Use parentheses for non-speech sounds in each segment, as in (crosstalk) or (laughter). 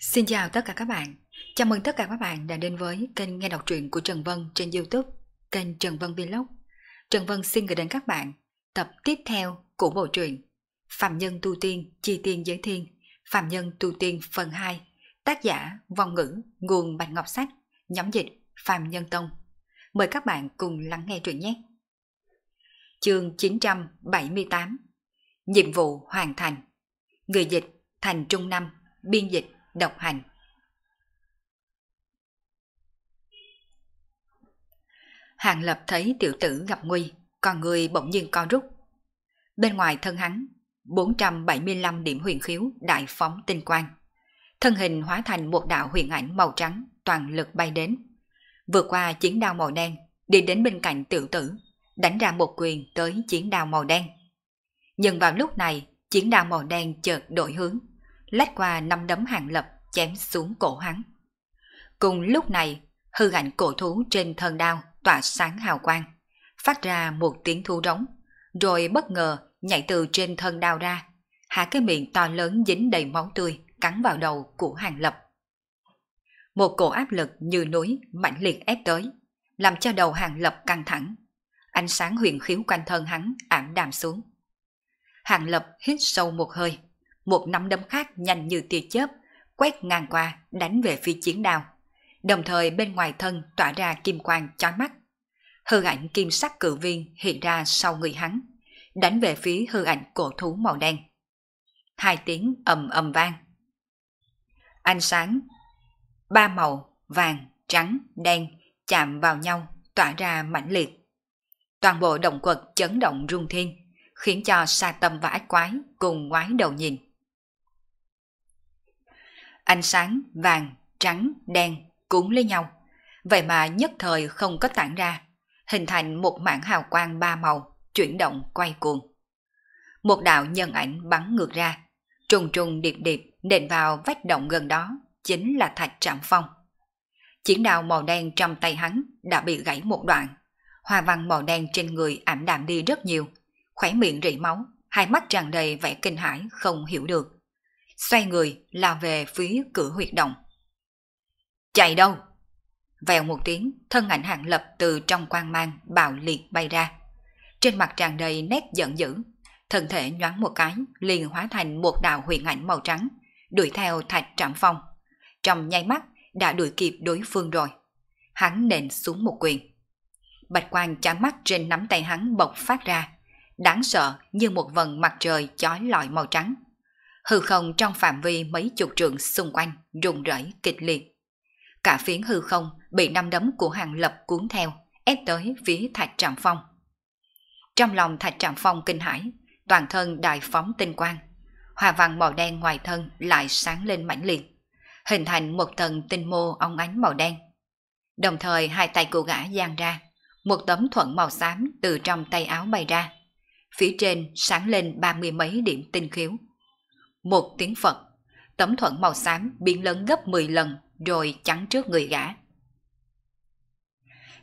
Xin chào tất cả các bạn. Chào mừng tất cả các bạn đã đến với kênh nghe đọc truyện của Trần Vân trên YouTube, kênh Trần Vân Vlog. Trần Vân xin gửi đến các bạn tập tiếp theo của bộ truyện Phạm Nhân Tu Tiên Chi Tiên Giới Thiên, Phạm Nhân Tu Tiên phần 2, tác giả Vong Ngữ, nguồn Bạch Ngọc Sách, nhóm dịch Phạm Nhân Tông. Mời các bạn cùng lắng nghe truyện nhé. Chương 978 Nhiệm vụ hoàn thành Người dịch Thành Trung Năm Biên dịch độc hành. Hàng Lập thấy tiểu tử gặp nguy, con người bỗng nhiên co rút. Bên ngoài thân hắn, 475 điểm huyền khiếu đại phóng tinh quang. Thân hình hóa thành một đạo huyền ảnh màu trắng toàn lực bay đến. Vượt qua chiến đao màu đen, đi đến bên cạnh tiểu tử, đánh ra một quyền tới chiến đao màu đen. Nhưng vào lúc này, chiến đao màu đen chợt đổi hướng, lách qua năm đấm hàng lập chém xuống cổ hắn. Cùng lúc này, hư ảnh cổ thú trên thân đao tỏa sáng hào quang, phát ra một tiếng thu rống, rồi bất ngờ nhảy từ trên thân đao ra, hạ cái miệng to lớn dính đầy máu tươi cắn vào đầu của hàng lập. Một cổ áp lực như núi mạnh liệt ép tới, làm cho đầu hàng lập căng thẳng. Ánh sáng huyền khiếu quanh thân hắn ảm đạm xuống. Hàng lập hít sâu một hơi, một nắm đấm khác nhanh như tia chớp, quét ngang qua, đánh về phía chiến đao. Đồng thời bên ngoài thân tỏa ra kim quang chói mắt. Hư ảnh kim sắc cử viên hiện ra sau người hắn, đánh về phía hư ảnh cổ thú màu đen. Hai tiếng ầm ầm vang. Ánh sáng, ba màu vàng, trắng, đen chạm vào nhau tỏa ra mãnh liệt. Toàn bộ động quật chấn động rung thiên, khiến cho sa tâm và ách quái cùng ngoái đầu nhìn ánh sáng vàng, trắng, đen cuốn lấy nhau. Vậy mà nhất thời không có tản ra, hình thành một mảng hào quang ba màu, chuyển động quay cuồng. Một đạo nhân ảnh bắn ngược ra, trùng trùng điệp điệp đền vào vách động gần đó, chính là thạch trạm phong. Chiến đào màu đen trong tay hắn đã bị gãy một đoạn, hoa văn màu đen trên người ảm đạm đi rất nhiều, khỏe miệng rỉ máu, hai mắt tràn đầy vẻ kinh hãi không hiểu được xoay người lao về phía cửa huyệt động. Chạy đâu? Vèo một tiếng, thân ảnh hạng lập từ trong quang mang bạo liệt bay ra. Trên mặt tràn đầy nét giận dữ, thân thể nhoáng một cái liền hóa thành một đạo huyền ảnh màu trắng, đuổi theo thạch trạm phong. Trong nháy mắt đã đuổi kịp đối phương rồi. Hắn nện xuống một quyền. Bạch quang chán mắt trên nắm tay hắn bộc phát ra, đáng sợ như một vần mặt trời chói lọi màu trắng hư không trong phạm vi mấy chục trượng xung quanh rung rẩy kịch liệt. Cả phiến hư không bị năm đấm của hàng lập cuốn theo, ép tới phía Thạch Trạm Phong. Trong lòng Thạch Trạm Phong kinh hãi, toàn thân đại phóng tinh quang, hòa vàng màu đen ngoài thân lại sáng lên mãnh liệt, hình thành một tầng tinh mô óng ánh màu đen. Đồng thời hai tay cô gã giang ra, một tấm thuận màu xám từ trong tay áo bay ra. Phía trên sáng lên ba mươi mấy điểm tinh khiếu một tiếng Phật, tấm thuận màu xám biến lớn gấp 10 lần rồi chắn trước người gã.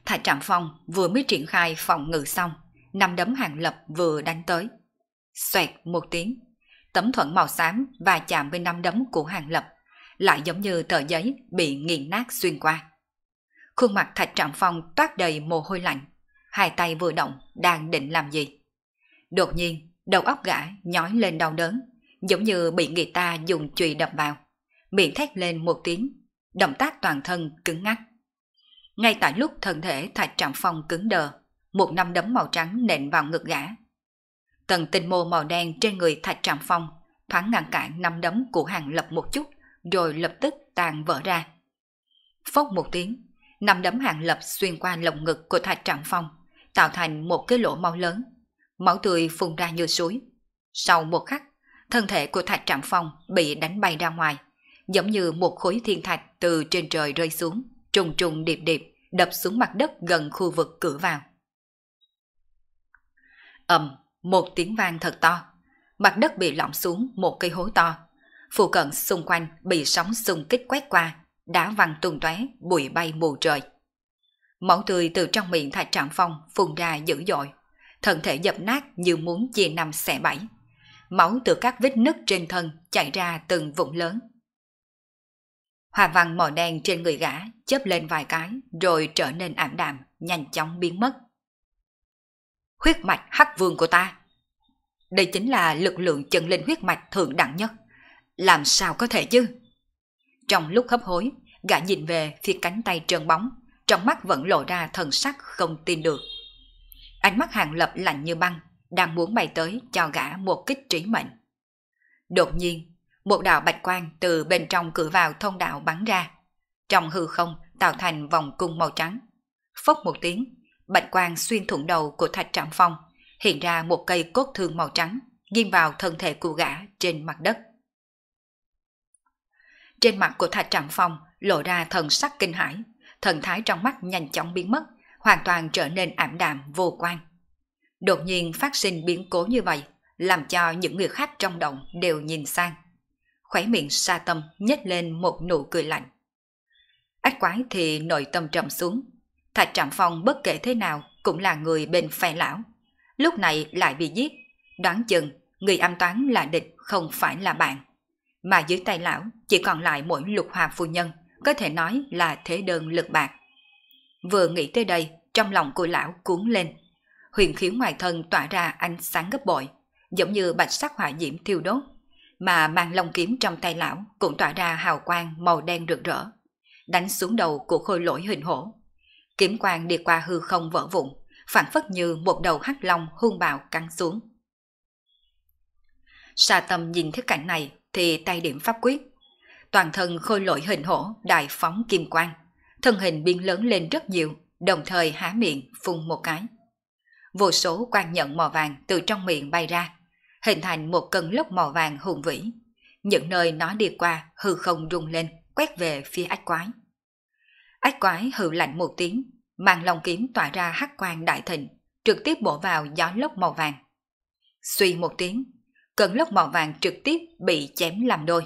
Thạch Trạm Phong vừa mới triển khai phòng ngự xong, năm đấm hàng lập vừa đánh tới. Xoẹt một tiếng, tấm thuận màu xám và chạm với năm đấm của hàng lập, lại giống như tờ giấy bị nghiền nát xuyên qua. Khuôn mặt Thạch Trạm Phong toát đầy mồ hôi lạnh, hai tay vừa động đang định làm gì. Đột nhiên, đầu óc gã nhói lên đau đớn, giống như bị người ta dùng chùy đập vào. Miệng thét lên một tiếng, động tác toàn thân cứng ngắc. Ngay tại lúc thân thể Thạch Trạm Phong cứng đờ, một năm đấm màu trắng nện vào ngực gã. tần tinh mô màu đen trên người Thạch Trạm Phong thoáng ngăn cản năm đấm của hàng lập một chút, rồi lập tức tàn vỡ ra. Phốc một tiếng, năm đấm hàng lập xuyên qua lồng ngực của Thạch Trạm Phong, tạo thành một cái lỗ máu lớn. Máu tươi phun ra như suối. Sau một khắc, thân thể của Thạch Trạm Phong bị đánh bay ra ngoài, giống như một khối thiên thạch từ trên trời rơi xuống, trùng trùng điệp điệp, đập xuống mặt đất gần khu vực cửa vào. ầm, một tiếng vang thật to, mặt đất bị lõm xuống một cây hố to, phụ cận xung quanh bị sóng xung kích quét qua, đá văng tung tóe, bụi bay mù trời. Máu tươi từ trong miệng Thạch Trạm Phong phùng ra dữ dội, thân thể dập nát như muốn chia năm xẻ bảy máu từ các vết nứt trên thân chảy ra từng vũng lớn. Hòa văn màu đen trên người gã chớp lên vài cái rồi trở nên ảm đạm, nhanh chóng biến mất. Huyết mạch hắc vương của ta. Đây chính là lực lượng chân linh huyết mạch thượng đẳng nhất. Làm sao có thể chứ? Trong lúc hấp hối, gã nhìn về phía cánh tay trơn bóng, trong mắt vẫn lộ ra thần sắc không tin được. Ánh mắt hàng lập lạnh như băng, đang muốn bay tới cho gã một kích trí mệnh. Đột nhiên, một đạo bạch quang từ bên trong cửa vào thông đạo bắn ra. Trong hư không tạo thành vòng cung màu trắng. Phốc một tiếng, bạch quang xuyên thủng đầu của Thạch Trạm Phong, hiện ra một cây cốt thương màu trắng, ghim vào thân thể của gã trên mặt đất. Trên mặt của Thạch Trạm Phong lộ ra thần sắc kinh hãi, thần thái trong mắt nhanh chóng biến mất, hoàn toàn trở nên ảm đạm vô quan. Đột nhiên phát sinh biến cố như vậy, làm cho những người khác trong động đều nhìn sang. Khóe miệng sa tâm nhếch lên một nụ cười lạnh. Ách quái thì nội tâm trầm xuống. Thạch Trạm Phong bất kể thế nào cũng là người bên phe lão. Lúc này lại bị giết. Đoán chừng người âm toán là địch không phải là bạn. Mà dưới tay lão chỉ còn lại mỗi lục hòa phu nhân, có thể nói là thế đơn lực bạc. Vừa nghĩ tới đây, trong lòng của lão cuốn lên, huyền khí ngoài thân tỏa ra ánh sáng gấp bội, giống như bạch sắc hỏa diễm thiêu đốt, mà mang long kiếm trong tay lão cũng tỏa ra hào quang màu đen rực rỡ, đánh xuống đầu của khôi lỗi hình hổ. Kiếm quang đi qua hư không vỡ vụn, phản phất như một đầu hắc long hung bạo cắn xuống. Sa tâm nhìn thấy cảnh này thì tay điểm pháp quyết. Toàn thân khôi lỗi hình hổ đại phóng kim quang, thân hình biến lớn lên rất nhiều, đồng thời há miệng phun một cái vô số quan nhận màu vàng từ trong miệng bay ra, hình thành một cơn lốc màu vàng hùng vĩ. Những nơi nó đi qua hư không rung lên, quét về phía ách quái. Ách quái hừ lạnh một tiếng, mang lòng kiếm tỏa ra hắc quang đại thịnh, trực tiếp bổ vào gió lốc màu vàng. Suy một tiếng, cơn lốc màu vàng trực tiếp bị chém làm đôi.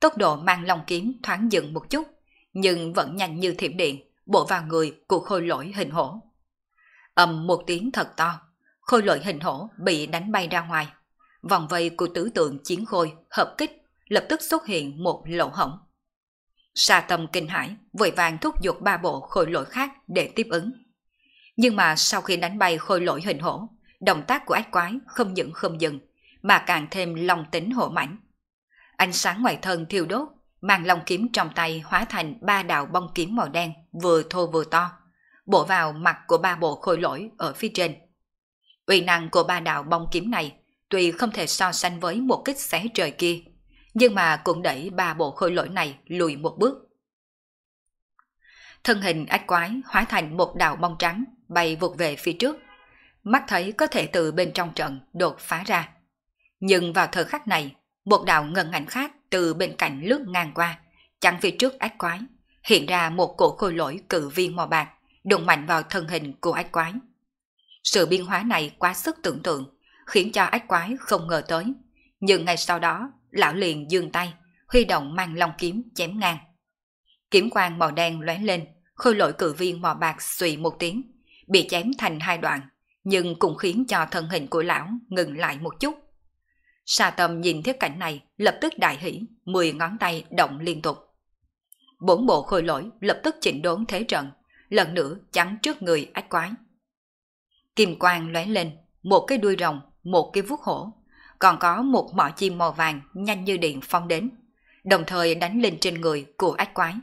Tốc độ mang lòng kiếm thoáng dừng một chút, nhưng vẫn nhanh như thiểm điện, bổ vào người của khôi lỗi hình hổ ầm một tiếng thật to, khôi lội hình hổ bị đánh bay ra ngoài. Vòng vây của tứ tượng chiến khôi hợp kích, lập tức xuất hiện một lỗ hổng. Sa tâm kinh hải vội vàng thúc giục ba bộ khôi lỗi khác để tiếp ứng. Nhưng mà sau khi đánh bay khôi lỗi hình hổ, động tác của ách quái không những không dừng, mà càng thêm lòng tính hổ mãnh. Ánh sáng ngoài thân thiêu đốt, mang long kiếm trong tay hóa thành ba đạo bông kiếm màu đen vừa thô vừa to, bổ vào mặt của ba bộ khôi lỗi ở phía trên. Uy năng của ba đạo bông kiếm này tuy không thể so sánh với một kích xé trời kia, nhưng mà cũng đẩy ba bộ khôi lỗi này lùi một bước. Thân hình ách quái hóa thành một đạo bông trắng bay vụt về phía trước, mắt thấy có thể từ bên trong trận đột phá ra. Nhưng vào thời khắc này, một đạo ngân ảnh khác từ bên cạnh lướt ngang qua, chặn phía trước ách quái, hiện ra một cổ khôi lỗi cự viên màu bạc đụng mạnh vào thân hình của ách quái. Sự biến hóa này quá sức tưởng tượng, khiến cho ách quái không ngờ tới. Nhưng ngay sau đó, lão liền dương tay, huy động mang long kiếm chém ngang. Kiếm quang màu đen lóe lên, khôi lỗi cử viên mò bạc xùy một tiếng, bị chém thành hai đoạn, nhưng cũng khiến cho thân hình của lão ngừng lại một chút. Sa tâm nhìn thấy cảnh này lập tức đại hỉ, mười ngón tay động liên tục. Bốn bộ khôi lỗi lập tức chỉnh đốn thế trận, lần nữa chắn trước người ách quái. Kim quang lóe lên, một cái đuôi rồng, một cái vuốt hổ, còn có một mỏ chim màu vàng nhanh như điện phong đến, đồng thời đánh lên trên người của ách quái.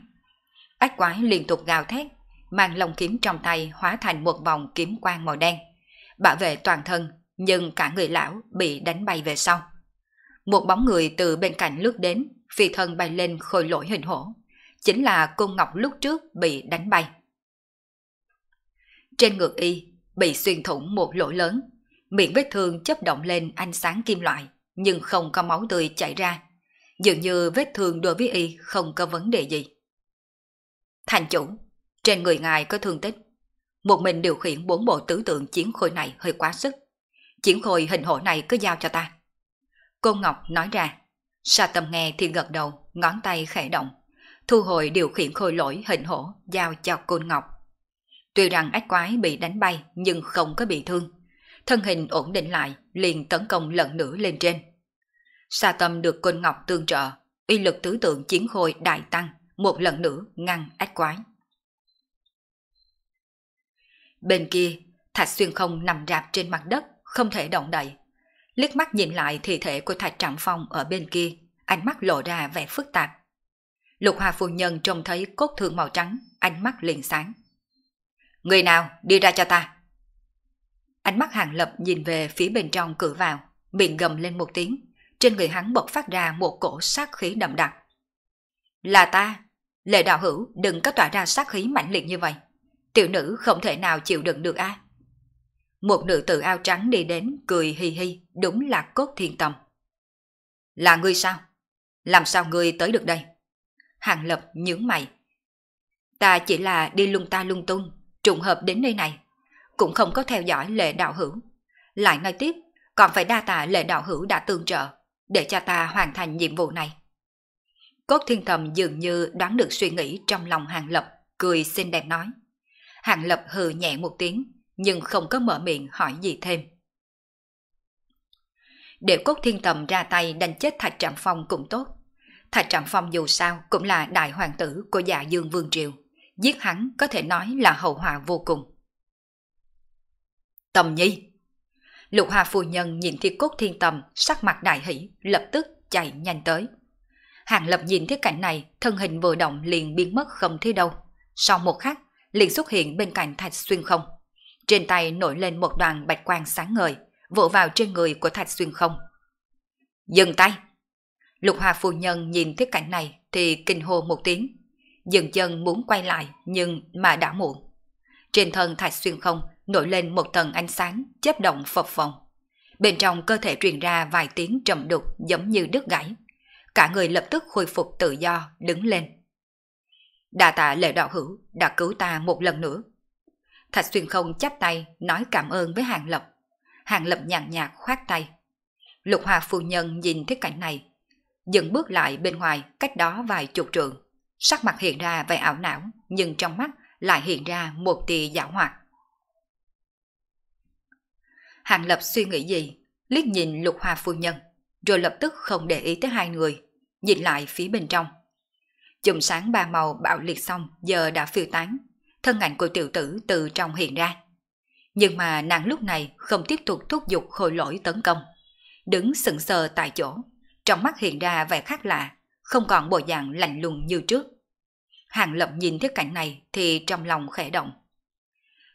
Ách quái liên tục gào thét, mang lồng kiếm trong tay hóa thành một vòng kiếm quang màu đen, bảo vệ toàn thân nhưng cả người lão bị đánh bay về sau. Một bóng người từ bên cạnh lướt đến, phi thân bay lên khôi lỗi hình hổ, chính là cung ngọc lúc trước bị đánh bay. Trên ngực y bị xuyên thủng một lỗ lớn, miệng vết thương chấp động lên ánh sáng kim loại, nhưng không có máu tươi chảy ra. Dường như vết thương đối với y không có vấn đề gì. Thành chủ, trên người ngài có thương tích. Một mình điều khiển bốn bộ tứ tượng chiến khôi này hơi quá sức. Chiến khôi hình hổ này cứ giao cho ta. Cô Ngọc nói ra, Sa tâm nghe thì gật đầu, ngón tay khẽ động. Thu hồi điều khiển khôi lỗi hình hổ giao cho cô Ngọc. Tuy rằng ách quái bị đánh bay nhưng không có bị thương. Thân hình ổn định lại, liền tấn công lần nữa lên trên. Sa tâm được côn ngọc tương trợ, uy lực tứ tượng chiến khôi đại tăng, một lần nữa ngăn ách quái. Bên kia, thạch xuyên không nằm rạp trên mặt đất, không thể động đậy. Liếc mắt nhìn lại thi thể của thạch trạm phong ở bên kia, ánh mắt lộ ra vẻ phức tạp. Lục Hoa phu nhân trông thấy cốt thương màu trắng, ánh mắt liền sáng. Người nào đi ra cho ta. Ánh mắt hàng lập nhìn về phía bên trong cửa vào, miệng gầm lên một tiếng. Trên người hắn bộc phát ra một cổ sát khí đậm đặc. Là ta, lệ đạo hữu đừng có tỏa ra sát khí mạnh liệt như vậy. Tiểu nữ không thể nào chịu đựng được ai. Một nữ tử ao trắng đi đến cười hi hi, đúng là cốt thiền tâm. Là ngươi sao? Làm sao ngươi tới được đây? Hàng lập nhướng mày. Ta chỉ là đi lung ta lung tung, trùng hợp đến nơi này, cũng không có theo dõi lệ đạo hữu. Lại nói tiếp, còn phải đa tạ lệ đạo hữu đã tương trợ, để cho ta hoàn thành nhiệm vụ này. Cốt thiên thầm dường như đoán được suy nghĩ trong lòng hàng lập, cười xinh đẹp nói. Hàng lập hừ nhẹ một tiếng, nhưng không có mở miệng hỏi gì thêm. Để cốt thiên thầm ra tay đánh chết Thạch Trạm Phong cũng tốt. Thạch Trạm Phong dù sao cũng là đại hoàng tử của dạ Dương Vương Triều giết hắn có thể nói là hậu họa vô cùng. Tầm nhi Lục Hoa phu nhân nhìn thấy cốt thiên tầm, sắc mặt đại hỷ, lập tức chạy nhanh tới. Hàng lập nhìn thấy cảnh này, thân hình vừa động liền biến mất không thấy đâu. Sau một khắc, liền xuất hiện bên cạnh thạch xuyên không. Trên tay nổi lên một đoàn bạch quang sáng ngời, vỗ vào trên người của thạch xuyên không. Dừng tay! Lục Hoa phu nhân nhìn thấy cảnh này thì kinh hô một tiếng, dần dần muốn quay lại nhưng mà đã muộn. Trên thân Thạch Xuyên không nổi lên một tầng ánh sáng chớp động phập phồng. Bên trong cơ thể truyền ra vài tiếng trầm đục giống như đứt gãy. Cả người lập tức khôi phục tự do, đứng lên. Đà tạ lệ đạo hữu đã cứu ta một lần nữa. Thạch Xuyên không chắp tay nói cảm ơn với Hàng Lập. Hàng Lập nhàn nhạt khoát tay. Lục Hòa phu nhân nhìn thấy cảnh này, dừng bước lại bên ngoài cách đó vài chục trượng. Sắc mặt hiện ra vẻ ảo não, nhưng trong mắt lại hiện ra một tia giả hoạt. Hàng Lập suy nghĩ gì, liếc nhìn lục hoa phu nhân, rồi lập tức không để ý tới hai người, nhìn lại phía bên trong. Chùm sáng ba màu bạo liệt xong giờ đã phiêu tán, thân ảnh của tiểu tử từ trong hiện ra. Nhưng mà nàng lúc này không tiếp tục thúc giục khôi lỗi tấn công. Đứng sững sờ tại chỗ, trong mắt hiện ra vẻ khác lạ, không còn bộ dạng lạnh lùng như trước. Hàng Lập nhìn thấy cảnh này thì trong lòng khẽ động.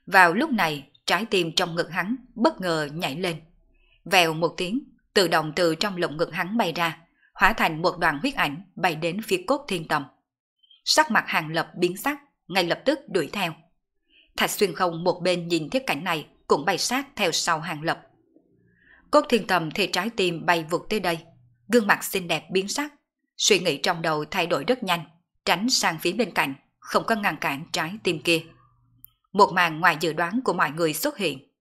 Vào lúc này, trái tim trong ngực hắn bất ngờ nhảy lên. Vèo một tiếng, tự động từ trong lồng ngực hắn bay ra, hóa thành một đoàn huyết ảnh bay đến phía cốt thiên tầm. Sắc mặt Hàng Lập biến sắc, ngay lập tức đuổi theo. Thạch xuyên không một bên nhìn thấy cảnh này cũng bay sát theo sau Hàng Lập. Cốt thiên tầm thì trái tim bay vụt tới đây, gương mặt xinh đẹp biến sắc, Suy nghĩ trong đầu thay đổi rất nhanh, tránh sang phía bên cạnh, không có ngăn cản trái tim kia. Một màn ngoài dự đoán của mọi người xuất hiện.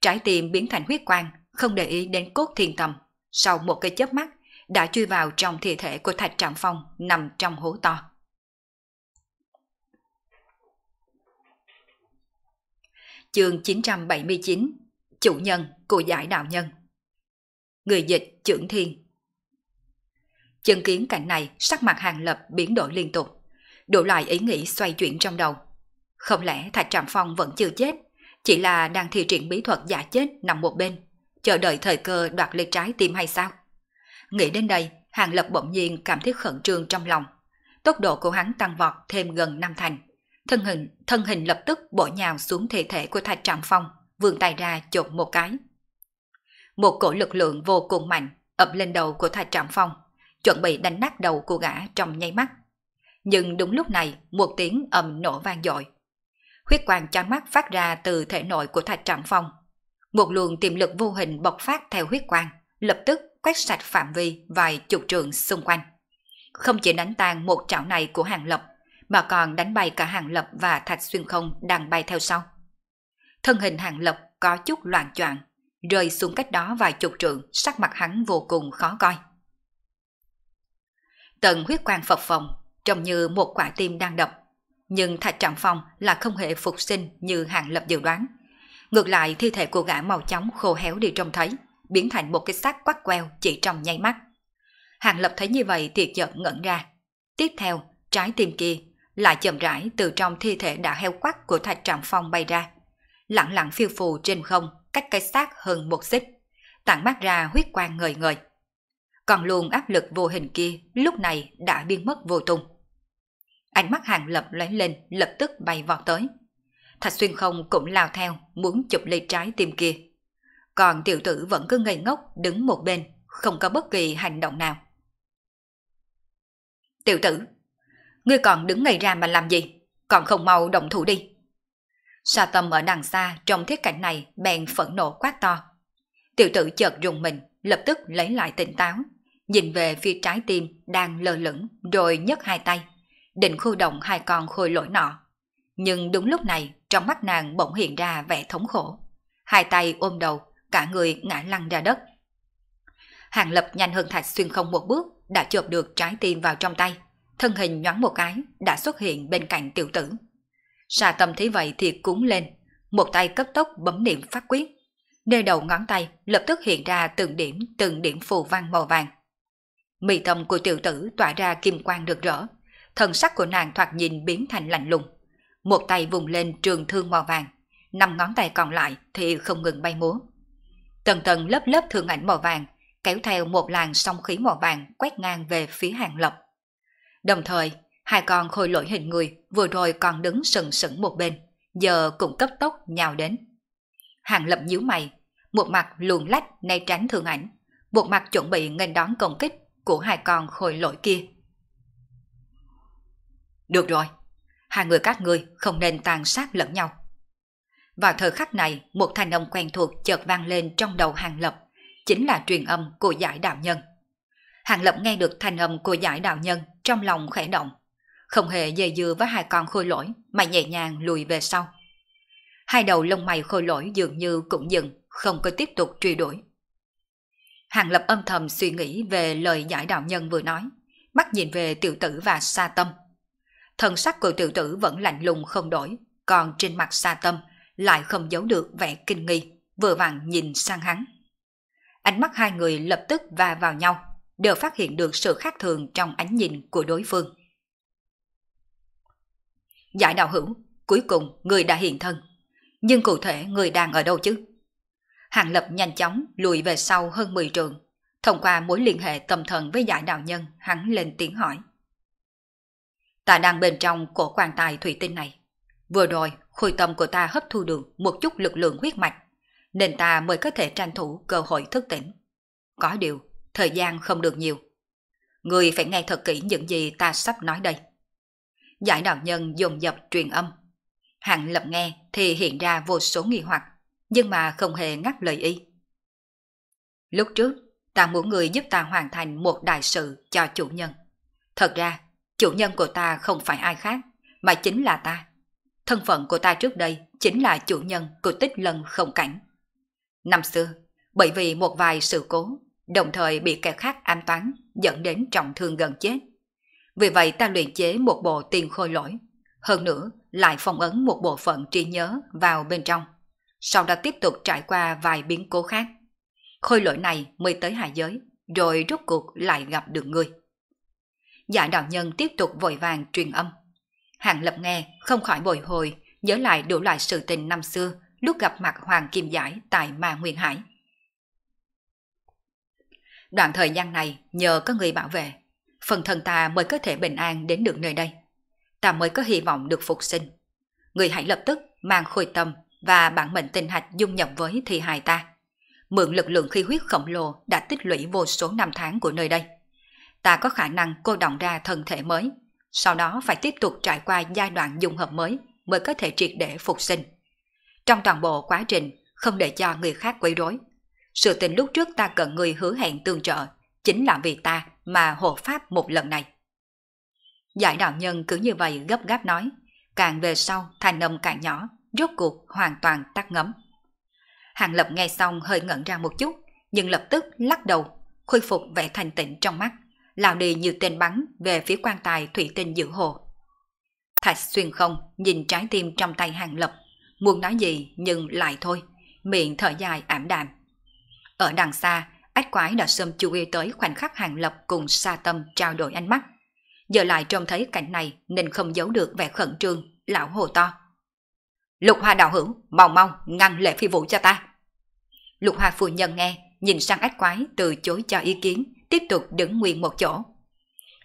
Trái tim biến thành huyết quang, không để ý đến cốt thiền tâm. Sau một cái chớp mắt, đã chui vào trong thi thể của Thạch Trạm Phong nằm trong hố to. Chương 979 Chủ nhân của giải đạo nhân Người dịch trưởng thiên Chứng kiến cảnh này, sắc mặt hàng lập biến đổi liên tục. Đủ loại ý nghĩ xoay chuyển trong đầu. Không lẽ Thạch Trạm Phong vẫn chưa chết, chỉ là đang thi triển bí thuật giả chết nằm một bên, chờ đợi thời cơ đoạt lấy trái tim hay sao? Nghĩ đến đây, hàng lập bỗng nhiên cảm thấy khẩn trương trong lòng. Tốc độ của hắn tăng vọt thêm gần năm thành. Thân hình, thân hình lập tức bổ nhào xuống thi thể của Thạch Trạm Phong, vươn tay ra chộp một cái. Một cổ lực lượng vô cùng mạnh ập lên đầu của Thạch Trạm Phong, chuẩn bị đánh nát đầu của gã trong nháy mắt. Nhưng đúng lúc này, một tiếng ầm nổ vang dội. Huyết quang chói mắt phát ra từ thể nội của Thạch trọng Phong. Một luồng tiềm lực vô hình bộc phát theo huyết quang, lập tức quét sạch phạm vi vài chục trường xung quanh. Không chỉ đánh tan một chảo này của Hàng Lập, mà còn đánh bay cả Hàng Lập và Thạch Xuyên Không đang bay theo sau. Thân hình Hàng Lập có chút loạn choạng, rơi xuống cách đó vài chục trượng, sắc mặt hắn vô cùng khó coi tần huyết quang phập phồng, trông như một quả tim đang đập. Nhưng Thạch trọng Phong là không hề phục sinh như Hàng Lập dự đoán. Ngược lại thi thể của gã màu chóng khô héo đi trông thấy, biến thành một cái xác quắc queo chỉ trong nháy mắt. Hàng Lập thấy như vậy thì chợt ngẩn ra. Tiếp theo, trái tim kia lại chậm rãi từ trong thi thể đã heo quắc của Thạch trọng Phong bay ra. Lặng lặng phiêu phù trên không, cách cái xác hơn một xích. Tản mắt ra huyết quang ngời ngời còn luôn áp lực vô hình kia lúc này đã biến mất vô tung. Ánh mắt hàng lập lóe lên lập tức bay vọt tới. Thạch xuyên không cũng lao theo muốn chụp lấy trái tim kia. Còn tiểu tử vẫn cứ ngây ngốc đứng một bên, không có bất kỳ hành động nào. Tiểu tử, ngươi còn đứng ngây ra mà làm gì? Còn không mau động thủ đi. Sa tâm ở đằng xa trong thiết cảnh này bèn phẫn nộ quá to. Tiểu tử chợt dùng mình, lập tức lấy lại tỉnh táo, nhìn về phía trái tim đang lơ lửng rồi nhấc hai tay, định khu động hai con khôi lỗi nọ. Nhưng đúng lúc này, trong mắt nàng bỗng hiện ra vẻ thống khổ. Hai tay ôm đầu, cả người ngã lăn ra đất. Hàng lập nhanh hơn thạch xuyên không một bước, đã chộp được trái tim vào trong tay. Thân hình nhoáng một cái, đã xuất hiện bên cạnh tiểu tử. Sa tâm thấy vậy thì cúng lên, một tay cấp tốc bấm niệm phát quyết. Nơi đầu ngón tay lập tức hiện ra từng điểm từng điểm phù văn màu vàng mì tâm của tiểu tử tỏa ra kim quang rực rỡ, thần sắc của nàng thoạt nhìn biến thành lạnh lùng. Một tay vùng lên trường thương màu vàng, năm ngón tay còn lại thì không ngừng bay múa. Tầng tầng lớp lớp thương ảnh màu vàng kéo theo một làn sóng khí màu vàng quét ngang về phía hàng lộc. Đồng thời, hai con khôi lỗi hình người vừa rồi còn đứng sừng sững một bên, giờ cũng cấp tốc nhào đến. Hàng lập nhíu mày, một mặt luồn lách né tránh thương ảnh, một mặt chuẩn bị nghênh đón công kích của hai con khôi lỗi kia. Được rồi, hai người các ngươi không nên tàn sát lẫn nhau. Vào thời khắc này, một thanh âm quen thuộc chợt vang lên trong đầu Hàng Lập, chính là truyền âm của giải đạo nhân. Hàng Lập nghe được thanh âm của giải đạo nhân, trong lòng khẽ động, không hề dây dưa với hai con khôi lỗi mà nhẹ nhàng lùi về sau. Hai đầu lông mày khôi lỗi dường như cũng dừng, không có tiếp tục truy đuổi. Hàng Lập âm thầm suy nghĩ về lời giải đạo nhân vừa nói, mắt nhìn về tiểu tử và sa tâm. Thần sắc của tiểu tử vẫn lạnh lùng không đổi, còn trên mặt sa tâm lại không giấu được vẻ kinh nghi, vừa vàng nhìn sang hắn. Ánh mắt hai người lập tức va vào nhau, đều phát hiện được sự khác thường trong ánh nhìn của đối phương. Giải đạo hữu, cuối cùng người đã hiện thân. Nhưng cụ thể người đang ở đâu chứ? Hàng Lập nhanh chóng lùi về sau hơn 10 trường. Thông qua mối liên hệ tâm thần với giải đạo nhân, hắn lên tiếng hỏi. Ta đang bên trong cổ quan tài thủy tinh này. Vừa rồi, khôi tâm của ta hấp thu được một chút lực lượng huyết mạch, nên ta mới có thể tranh thủ cơ hội thức tỉnh. Có điều, thời gian không được nhiều. Người phải nghe thật kỹ những gì ta sắp nói đây. Giải đạo nhân dồn dập truyền âm. Hạng lập nghe thì hiện ra vô số nghi hoặc nhưng mà không hề ngắt lời y. Lúc trước, ta muốn người giúp ta hoàn thành một đại sự cho chủ nhân. Thật ra, chủ nhân của ta không phải ai khác, mà chính là ta. Thân phận của ta trước đây chính là chủ nhân của tích lân không cảnh. Năm xưa, bởi vì một vài sự cố, đồng thời bị kẻ khác an toán dẫn đến trọng thương gần chết. Vì vậy ta luyện chế một bộ tiền khôi lỗi, hơn nữa lại phong ấn một bộ phận trí nhớ vào bên trong – sau đó tiếp tục trải qua vài biến cố khác. Khôi lỗi này mới tới hạ giới, rồi rốt cuộc lại gặp được người. Giả đạo nhân tiếp tục vội vàng truyền âm. Hàng lập nghe, không khỏi bồi hồi, nhớ lại đủ loại sự tình năm xưa, lúc gặp mặt Hoàng Kim Giải tại Ma Nguyên Hải. Đoạn thời gian này nhờ có người bảo vệ, phần thân ta mới có thể bình an đến được nơi đây. Ta mới có hy vọng được phục sinh. Người hãy lập tức mang khôi tâm và bản mệnh tình hạch dung nhập với thi hài ta. Mượn lực lượng khí huyết khổng lồ đã tích lũy vô số năm tháng của nơi đây. Ta có khả năng cô động ra thân thể mới, sau đó phải tiếp tục trải qua giai đoạn dung hợp mới mới có thể triệt để phục sinh. Trong toàn bộ quá trình, không để cho người khác quấy rối. Sự tình lúc trước ta cần người hứa hẹn tương trợ, chính là vì ta mà hộ pháp một lần này. Giải đạo nhân cứ như vậy gấp gáp nói, càng về sau thành âm càng nhỏ, rốt cuộc hoàn toàn tắt ngấm. Hàng Lập nghe xong hơi ngẩn ra một chút, nhưng lập tức lắc đầu, khôi phục vẻ thành tịnh trong mắt, lao đi như tên bắn về phía quan tài thủy tinh dự hồ. Thạch xuyên không nhìn trái tim trong tay Hàng Lập, muốn nói gì nhưng lại thôi, miệng thở dài ảm đạm. Ở đằng xa, ách quái đã sớm chú ý tới khoảnh khắc Hàng Lập cùng Sa Tâm trao đổi ánh mắt. Giờ lại trông thấy cảnh này nên không giấu được vẻ khẩn trương, lão hồ to. Lục Hoa đạo hữu, mau mau ngăn lệ phi vũ cho ta. Lục Hoa phu nhân nghe, nhìn sang ách quái từ chối cho ý kiến, tiếp tục đứng nguyên một chỗ.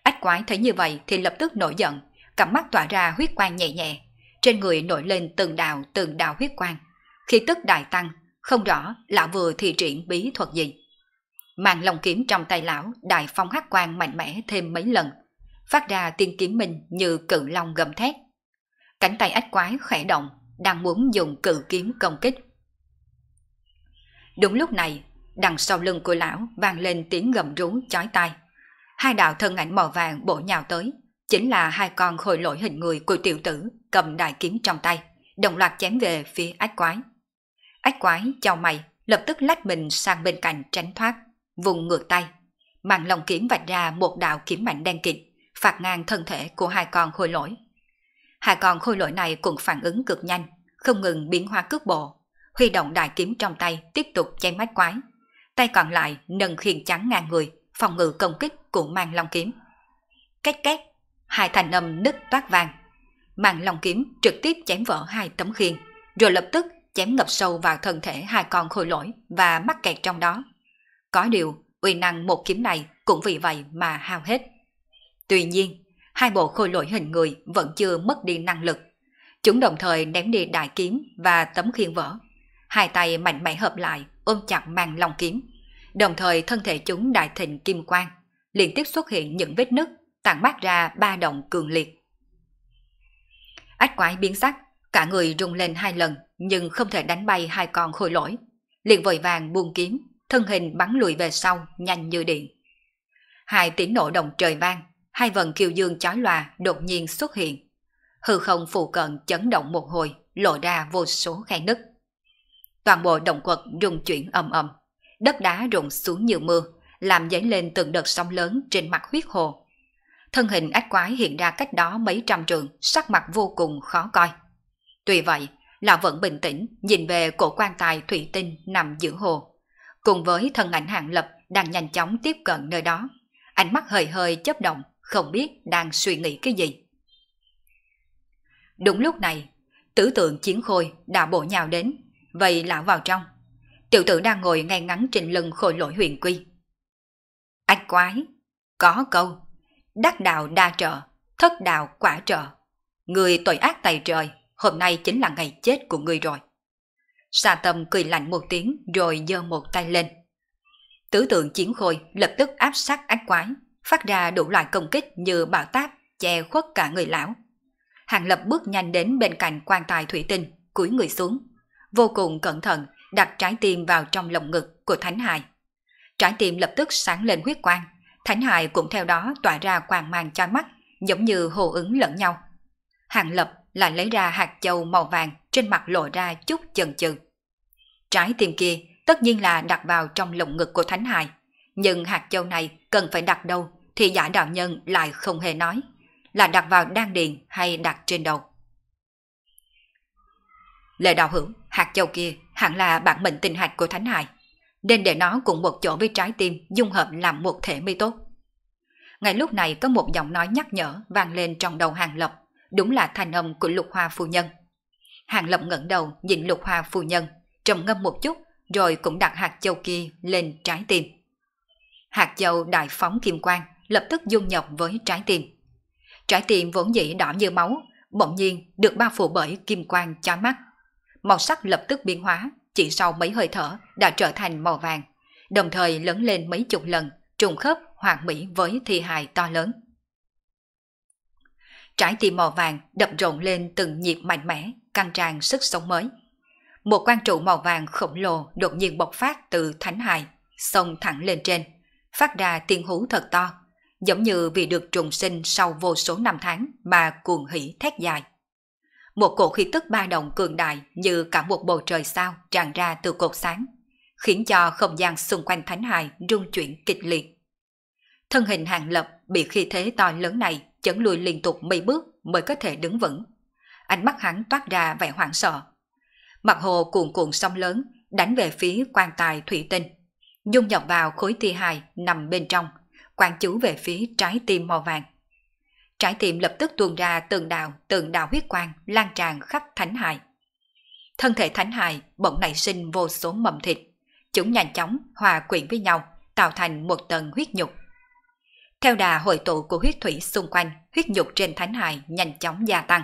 Ách quái thấy như vậy thì lập tức nổi giận, cặp mắt tỏa ra huyết quang nhẹ nhẹ, trên người nổi lên từng đào từng đào huyết quang. Khi tức đại tăng, không rõ lão vừa thị triển bí thuật gì. Màn lòng kiếm trong tay lão đại phong hắc quang mạnh mẽ thêm mấy lần, phát ra tiên kiếm mình như cự long gầm thét. Cánh tay ách quái khẽ động, đang muốn dùng cự kiếm công kích. Đúng lúc này, đằng sau lưng của lão vang lên tiếng gầm rú chói tai. Hai đạo thân ảnh màu vàng bổ nhào tới, chính là hai con khôi lỗi hình người của tiểu tử cầm đại kiếm trong tay, đồng loạt chém về phía ách quái. Ách quái chào mày, lập tức lách mình sang bên cạnh tránh thoát, vùng ngược tay. Mạng lòng kiếm vạch ra một đạo kiếm mạnh đen kịt, phạt ngang thân thể của hai con khôi lỗi. Hạ con khôi lỗi này cũng phản ứng cực nhanh, không ngừng biến hóa cước bộ, huy động đại kiếm trong tay tiếp tục chém mách quái. Tay còn lại nâng khiên trắng ngang người, phòng ngự công kích của mang long kiếm. Cách cách, hai thành âm nứt toát vàng. Mang long kiếm trực tiếp chém vỡ hai tấm khiên, rồi lập tức chém ngập sâu vào thân thể hai con khôi lỗi và mắc kẹt trong đó. Có điều, uy năng một kiếm này cũng vì vậy mà hao hết. Tuy nhiên, hai bộ khôi lỗi hình người vẫn chưa mất đi năng lực. Chúng đồng thời ném đi đại kiếm và tấm khiên vỡ. Hai tay mạnh mẽ hợp lại, ôm chặt màn lòng kiếm. Đồng thời thân thể chúng đại thịnh kim quang, liên tiếp xuất hiện những vết nứt, tản mát ra ba động cường liệt. Ách quái biến sắc, cả người rung lên hai lần nhưng không thể đánh bay hai con khôi lỗi. Liền vội vàng buông kiếm, thân hình bắn lùi về sau nhanh như điện. Hai tiếng nổ đồng trời vang, hai vần kiều dương chói lòa đột nhiên xuất hiện. Hư không phụ cận chấn động một hồi, lộ ra vô số khe nứt. Toàn bộ động quật rung chuyển ầm ầm, đất đá rụng xuống như mưa, làm dấy lên từng đợt sóng lớn trên mặt huyết hồ. Thân hình ách quái hiện ra cách đó mấy trăm trường, sắc mặt vô cùng khó coi. Tuy vậy, lão vẫn bình tĩnh nhìn về cổ quan tài thủy tinh nằm giữa hồ. Cùng với thân ảnh hạng lập đang nhanh chóng tiếp cận nơi đó, ánh mắt hơi hơi chấp động không biết đang suy nghĩ cái gì. Đúng lúc này, tử tượng chiến khôi đã bổ nhào đến, vậy lão vào trong. Tiểu tử đang ngồi ngay ngắn trên lưng khôi lỗi huyền quy. Ách quái, có câu, đắc đạo đa trợ, thất đạo quả trợ. Người tội ác tày trời, hôm nay chính là ngày chết của người rồi. Sa tâm cười lạnh một tiếng rồi giơ một tay lên. tử tượng chiến khôi lập tức áp sát ác quái, phát ra đủ loại công kích như bạo táp, che khuất cả người lão. Hàng Lập bước nhanh đến bên cạnh quan tài thủy tinh, cúi người xuống. Vô cùng cẩn thận, đặt trái tim vào trong lồng ngực của Thánh Hải. Trái tim lập tức sáng lên huyết quang, Thánh Hải cũng theo đó tỏa ra quang mang cho mắt, giống như hô ứng lẫn nhau. Hàng Lập lại lấy ra hạt châu màu vàng trên mặt lộ ra chút chần chừ. Trái tim kia tất nhiên là đặt vào trong lồng ngực của Thánh Hải, nhưng hạt châu này cần phải đặt đâu thì giả đạo nhân lại không hề nói, là đặt vào đan điền hay đặt trên đầu. Lệ đạo hữu, hạt châu kia hẳn là bản mệnh tinh hạch của Thánh Hải, nên để nó cùng một chỗ với trái tim dung hợp làm một thể mới tốt. Ngay lúc này có một giọng nói nhắc nhở vang lên trong đầu Hàng Lập, đúng là thanh âm của Lục Hoa Phu Nhân. Hàng Lập ngẩng đầu nhìn Lục Hoa Phu Nhân, trầm ngâm một chút rồi cũng đặt hạt châu kia lên trái tim. Hạt châu đại phóng kim quang, lập tức dung nhập với trái tim. Trái tim vốn dĩ đỏ như máu, bỗng nhiên được bao phủ bởi kim quang chói mắt. Màu sắc lập tức biến hóa, chỉ sau mấy hơi thở đã trở thành màu vàng, đồng thời lớn lên mấy chục lần, trùng khớp hoàn mỹ với thi hài to lớn. Trái tim màu vàng đập rộn lên từng nhịp mạnh mẽ, căng tràn sức sống mới. Một quan trụ màu vàng khổng lồ đột nhiên bộc phát từ thánh hài, xông thẳng lên trên, phát ra tiên hú thật to, giống như vì được trùng sinh sau vô số năm tháng mà cuồng hỷ thét dài. Một cổ khí tức ba động cường đại như cả một bầu trời sao tràn ra từ cột sáng, khiến cho không gian xung quanh thánh hài rung chuyển kịch liệt. Thân hình hàng lập bị khí thế to lớn này chấn lùi liên tục mấy bước mới có thể đứng vững. Ánh mắt hắn toát ra vẻ hoảng sợ. Mặt hồ cuồn cuộn sông lớn đánh về phía quan tài thủy tinh, dung nhập vào khối thi hài nằm bên trong – quang chú về phía trái tim màu vàng. Trái tim lập tức tuôn ra từng đạo, từng đạo huyết quang lan tràn khắp thánh hài. Thân thể thánh hài bỗng nảy sinh vô số mầm thịt. Chúng nhanh chóng hòa quyện với nhau, tạo thành một tầng huyết nhục. Theo đà hội tụ của huyết thủy xung quanh, huyết nhục trên thánh hài nhanh chóng gia tăng.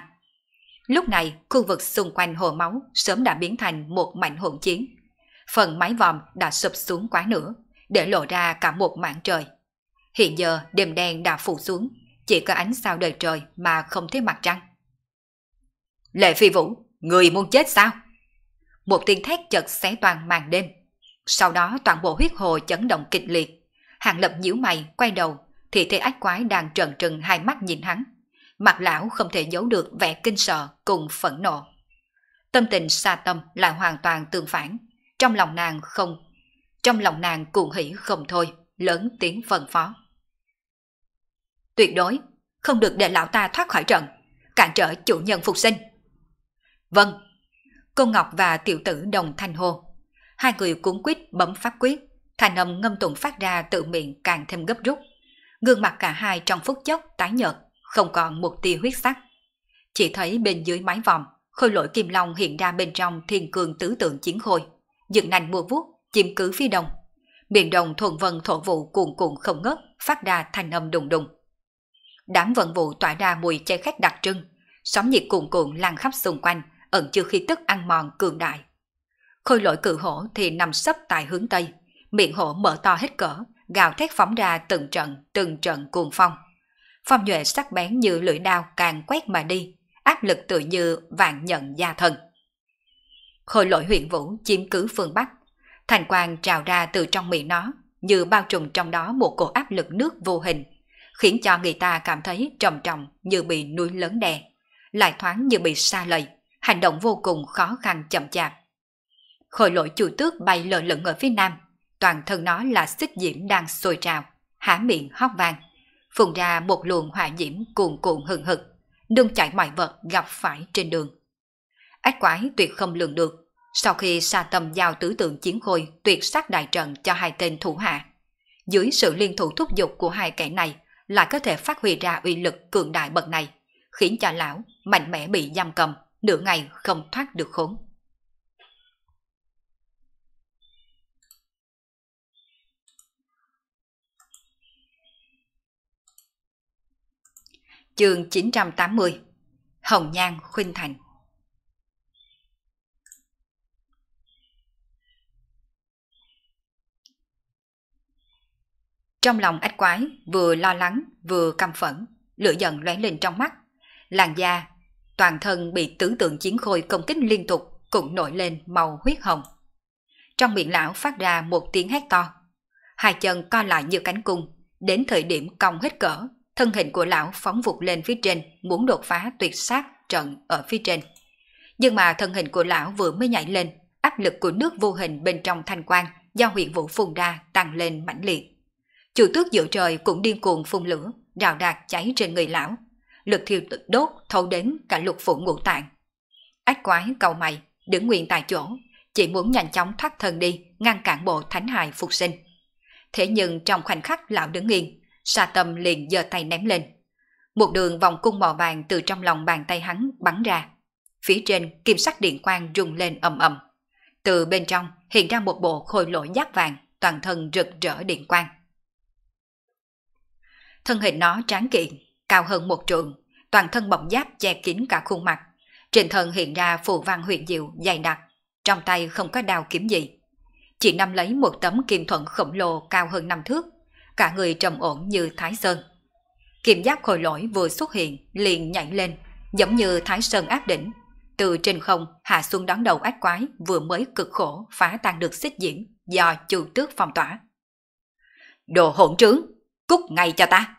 Lúc này, khu vực xung quanh hồ máu sớm đã biến thành một mảnh hỗn chiến. Phần mái vòm đã sụp xuống quá nửa, để lộ ra cả một mảng trời. Hiện giờ đêm đen đã phủ xuống, chỉ có ánh sao đời trời mà không thấy mặt trăng. Lệ Phi Vũ, người muốn chết sao? Một tiếng thét chợt xé toàn màn đêm. Sau đó toàn bộ huyết hồ chấn động kịch liệt. Hàng lập nhíu mày, quay đầu, thì thấy ách quái đang trần trừng hai mắt nhìn hắn. Mặt lão không thể giấu được vẻ kinh sợ cùng phẫn nộ. Tâm tình xa tâm là hoàn toàn tương phản. Trong lòng nàng không... Trong lòng nàng cuồng hỉ không thôi, lớn tiếng phân phó tuyệt đối không được để lão ta thoát khỏi trận, cản trở chủ nhân phục sinh. Vâng, cô Ngọc và tiểu tử đồng thanh hô. Hai người cuốn quýt bấm pháp quyết, thành âm ngâm tụng phát ra tự miệng càng thêm gấp rút. Gương mặt cả hai trong phút chốc tái nhợt, không còn một tia huyết sắc. Chỉ thấy bên dưới mái vòm, khôi lỗi kim long hiện ra bên trong thiên cường tứ tượng chiến khôi, dựng nành mua vuốt, chiếm cứ phía đông. Biển đồng thuần vân thổ vụ cuồn cuộn không ngớt, phát ra thành âm đùng đùng đám vận vụ tỏa ra mùi che khách đặc trưng, sóng nhiệt cuồn cuộn lan khắp xung quanh, ẩn chưa khi tức ăn mòn cường đại. Khôi lỗi cự hổ thì nằm sấp tại hướng tây, miệng hổ mở to hết cỡ, gào thét phóng ra từng trận, từng trận cuồng phong. Phong nhuệ sắc bén như lưỡi đao càng quét mà đi, áp lực tự như vạn nhận gia thần. Khôi lỗi huyện vũ chiếm cứ phương Bắc, thành quang trào ra từ trong miệng nó, như bao trùm trong đó một cổ áp lực nước vô hình khiến cho người ta cảm thấy trầm trọng như bị núi lớn đè, lại thoáng như bị xa lầy, hành động vô cùng khó khăn chậm chạp. Khôi lỗi chủ tước bay lờ lửng ở phía nam, toàn thân nó là xích diễm đang sôi trào, há miệng hóc vàng, phun ra một luồng hỏa diễm cuồn cuộn hừng hực, đương chạy mọi vật gặp phải trên đường. Ách quái tuyệt không lường được, sau khi xa tâm giao tứ tượng chiến khôi tuyệt sát đại trận cho hai tên thủ hạ. Dưới sự liên thủ thúc giục của hai kẻ này, lại có thể phát huy ra uy lực cường đại bậc này, khiến cho lão mạnh mẽ bị giam cầm, nửa ngày không thoát được khốn. Chương 980 Hồng Nhan Khuynh Thành Trong lòng ách quái vừa lo lắng vừa căm phẫn, lửa giận lóe lên trong mắt. Làn da, toàn thân bị tưởng tượng chiến khôi công kích liên tục cũng nổi lên màu huyết hồng. Trong miệng lão phát ra một tiếng hét to. Hai chân co lại như cánh cung, đến thời điểm cong hết cỡ, thân hình của lão phóng vụt lên phía trên muốn đột phá tuyệt sát trận ở phía trên. Nhưng mà thân hình của lão vừa mới nhảy lên, áp lực của nước vô hình bên trong thanh quan do huyện vũ phùng ra tăng lên mãnh liệt. Chủ tước diệu trời cũng điên cuồng phun lửa, rào đạt cháy trên người lão. Lực thiêu tự đốt thấu đến cả lục phủ ngũ tạng. Ách quái cầu mày, đứng nguyên tại chỗ, chỉ muốn nhanh chóng thoát thân đi, ngăn cản bộ thánh hài phục sinh. Thế nhưng trong khoảnh khắc lão đứng yên, sa tâm liền giơ tay ném lên. Một đường vòng cung màu vàng từ trong lòng bàn tay hắn bắn ra. Phía trên, kim sắc điện quang rung lên ầm ầm. Từ bên trong hiện ra một bộ khôi lỗi giác vàng, toàn thân rực rỡ điện quang thân hình nó tráng kiện, cao hơn một trượng, toàn thân bọc giáp che kín cả khuôn mặt. Trên thân hiện ra phù văn huyền diệu dày đặc, trong tay không có đao kiếm gì. Chỉ nắm lấy một tấm kim thuận khổng lồ cao hơn năm thước, cả người trầm ổn như Thái Sơn. Kim giáp khôi lỗi vừa xuất hiện liền nhảy lên, giống như Thái Sơn áp đỉnh. Từ trên không, Hạ Xuân đón đầu ác quái vừa mới cực khổ phá tan được xích diễm do chu tước phong tỏa. Đồ hỗn trướng! cút ngay cho ta.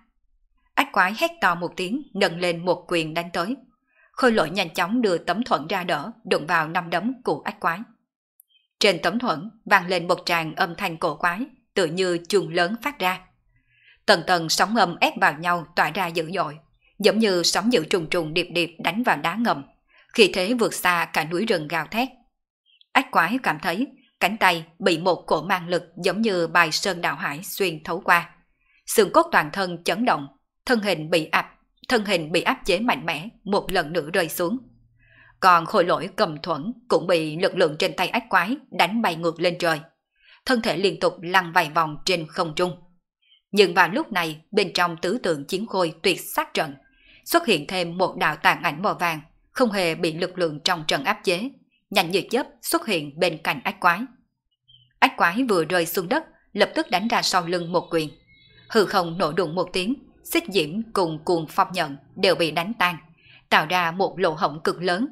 Ách quái hét to một tiếng, nâng lên một quyền đánh tới. Khôi lỗi nhanh chóng đưa tấm thuận ra đỡ, đụng vào năm đấm của ách quái. Trên tấm thuận vang lên một tràng âm thanh cổ quái, tự như chuông lớn phát ra. Tần tần sóng âm ép vào nhau tỏa ra dữ dội, giống như sóng dữ trùng trùng điệp điệp đánh vào đá ngầm, khi thế vượt xa cả núi rừng gào thét. Ách quái cảm thấy cánh tay bị một cổ mang lực giống như bài sơn đạo hải xuyên thấu qua xương cốt toàn thân chấn động, thân hình bị áp, thân hình bị áp chế mạnh mẽ một lần nữa rơi xuống. Còn khôi lỗi cầm thuẫn cũng bị lực lượng trên tay ác quái đánh bay ngược lên trời. Thân thể liên tục lăn vài vòng trên không trung. Nhưng vào lúc này, bên trong tứ tượng chiến khôi tuyệt sát trận, xuất hiện thêm một đạo tàn ảnh màu vàng, không hề bị lực lượng trong trận áp chế, nhanh như chớp xuất hiện bên cạnh ác quái. ác quái vừa rơi xuống đất, lập tức đánh ra sau lưng một quyền hư không nổ đùng một tiếng, xích diễm cùng cuồng phong nhận đều bị đánh tan, tạo ra một lỗ hổng cực lớn.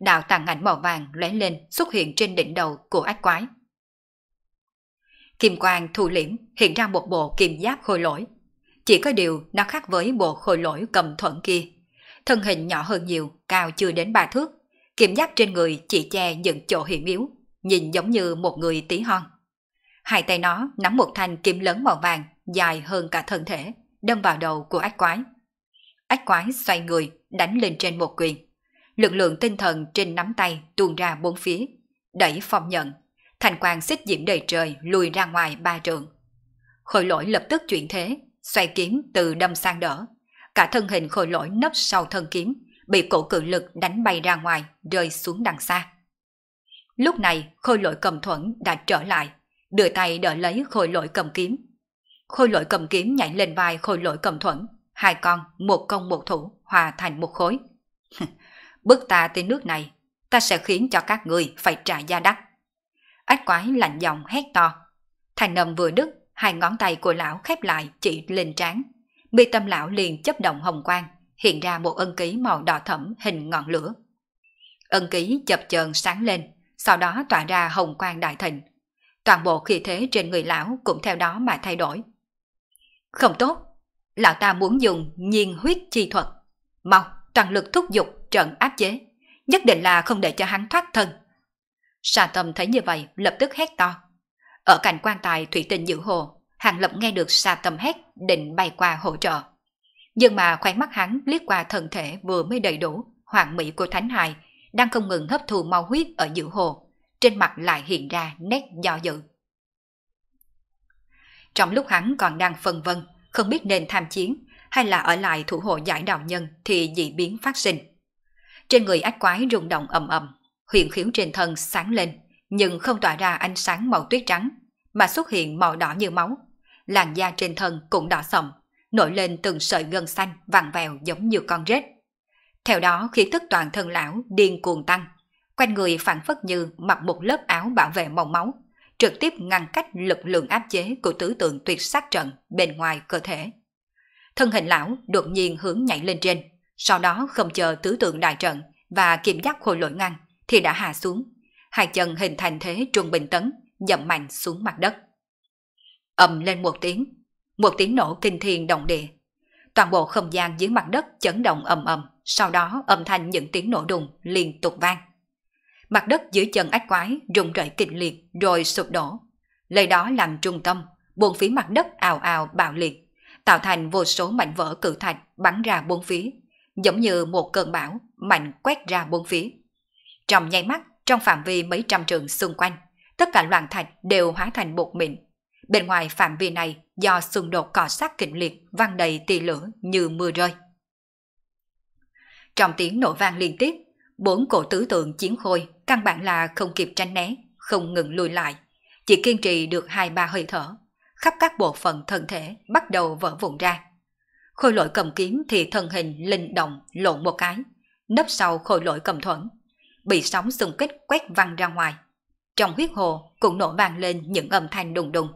Đạo tàn ảnh màu vàng lóe lên xuất hiện trên đỉnh đầu của ác quái. Kim quang thu liễm hiện ra một bộ kim giáp khôi lỗi. Chỉ có điều nó khác với bộ khôi lỗi cầm thuận kia. Thân hình nhỏ hơn nhiều, cao chưa đến ba thước. Kim giáp trên người chỉ che những chỗ hiểm yếu, nhìn giống như một người tí hon. Hai tay nó nắm một thanh kim lớn màu vàng dài hơn cả thân thể, đâm vào đầu của ách quái. Ách quái xoay người, đánh lên trên một quyền. Lực lượng tinh thần trên nắm tay tuôn ra bốn phía, đẩy phong nhận. Thành quang xích diễm đầy trời lùi ra ngoài ba trượng. Khôi lỗi lập tức chuyển thế, xoay kiếm từ đâm sang đỡ. Cả thân hình khôi lỗi nấp sau thân kiếm, bị cổ cự lực đánh bay ra ngoài, rơi xuống đằng xa. Lúc này, khôi lỗi cầm thuẫn đã trở lại, đưa tay đỡ lấy khôi lỗi cầm kiếm, Khôi lỗi cầm kiếm nhảy lên vai khôi lỗi cầm thuẫn. Hai con, một công một thủ, hòa thành một khối. (laughs) Bước ta tới nước này, ta sẽ khiến cho các người phải trả gia đắt. Ách quái lạnh giọng hét to. Thành nầm vừa đứt, hai ngón tay của lão khép lại chỉ lên trán. Mi tâm lão liền chấp động hồng quang, hiện ra một ân ký màu đỏ thẫm hình ngọn lửa. Ân ký chập chờn sáng lên, sau đó tỏa ra hồng quang đại thịnh. Toàn bộ khí thế trên người lão cũng theo đó mà thay đổi, không tốt, lão ta muốn dùng nhiên huyết chi thuật. Mau, toàn lực thúc giục trận áp chế, nhất định là không để cho hắn thoát thân. Sa tâm thấy như vậy lập tức hét to. Ở cạnh quan tài thủy tinh dự hồ, Hàng Lập nghe được sa tâm hét định bay qua hỗ trợ. Nhưng mà khoái mắt hắn liếc qua thân thể vừa mới đầy đủ, hoàng mỹ của Thánh hài đang không ngừng hấp thu mau huyết ở dự hồ. Trên mặt lại hiện ra nét do dự. Trong lúc hắn còn đang phân vân, không biết nên tham chiến hay là ở lại thủ hộ giải đạo nhân thì dị biến phát sinh. Trên người ách quái rung động ầm ầm, huyền khiếu trên thân sáng lên nhưng không tỏa ra ánh sáng màu tuyết trắng mà xuất hiện màu đỏ như máu. Làn da trên thân cũng đỏ sậm, nổi lên từng sợi gân xanh vằn vèo giống như con rết. Theo đó khí tức toàn thân lão điên cuồng tăng, quanh người phản phất như mặc một lớp áo bảo vệ màu máu, trực tiếp ngăn cách lực lượng áp chế của tứ tượng tuyệt sát trận bên ngoài cơ thể. Thân hình lão đột nhiên hướng nhảy lên trên, sau đó không chờ tứ tượng đại trận và kiểm giác khôi lỗi ngăn thì đã hạ xuống, hai chân hình thành thế trung bình tấn, dậm mạnh xuống mặt đất. ầm lên một tiếng, một tiếng nổ kinh thiên động địa. Toàn bộ không gian dưới mặt đất chấn động ầm ầm, sau đó âm thanh những tiếng nổ đùng liên tục vang. Mặt đất dưới chân ách quái rung rẩy kịch liệt rồi sụp đổ. Lấy đó làm trung tâm, buồn phía mặt đất ào ào bạo liệt, tạo thành vô số mảnh vỡ cự thạch bắn ra bốn phía, giống như một cơn bão mạnh quét ra bốn phía. Trong nháy mắt, trong phạm vi mấy trăm trường xung quanh, tất cả loạn thạch đều hóa thành bột mịn. Bên ngoài phạm vi này do xung đột cọ sát kịch liệt văng đầy tia lửa như mưa rơi. Trong tiếng nổ vang liên tiếp, bốn cổ tứ tượng chiến khôi căn bản là không kịp tránh né, không ngừng lùi lại, chỉ kiên trì được hai ba hơi thở, khắp các bộ phận thân thể bắt đầu vỡ vụn ra. Khôi lỗi cầm kiếm thì thân hình linh động lộn một cái, nấp sau khôi lỗi cầm thuẫn, bị sóng xung kích quét văng ra ngoài. Trong huyết hồ cũng nổ vang lên những âm thanh đùng đùng,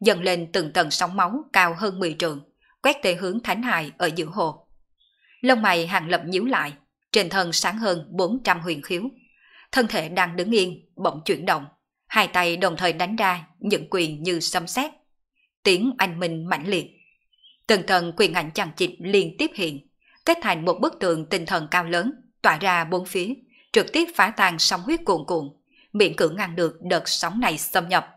dần lên từng tầng sóng máu cao hơn 10 trường, quét tới hướng thánh hài ở giữa hồ. Lông mày hàng lập nhíu lại, trên thân sáng hơn 400 huyền khiếu. Thân thể đang đứng yên, bỗng chuyển động, hai tay đồng thời đánh ra những quyền như xâm sét. Tiếng anh minh mãnh liệt. Từng thần quyền ảnh chằng chịt liên tiếp hiện, kết thành một bức tượng tinh thần cao lớn, tỏa ra bốn phía, trực tiếp phá tan sóng huyết cuồn cuộn, miễn cưỡng ngăn được đợt sóng này xâm nhập.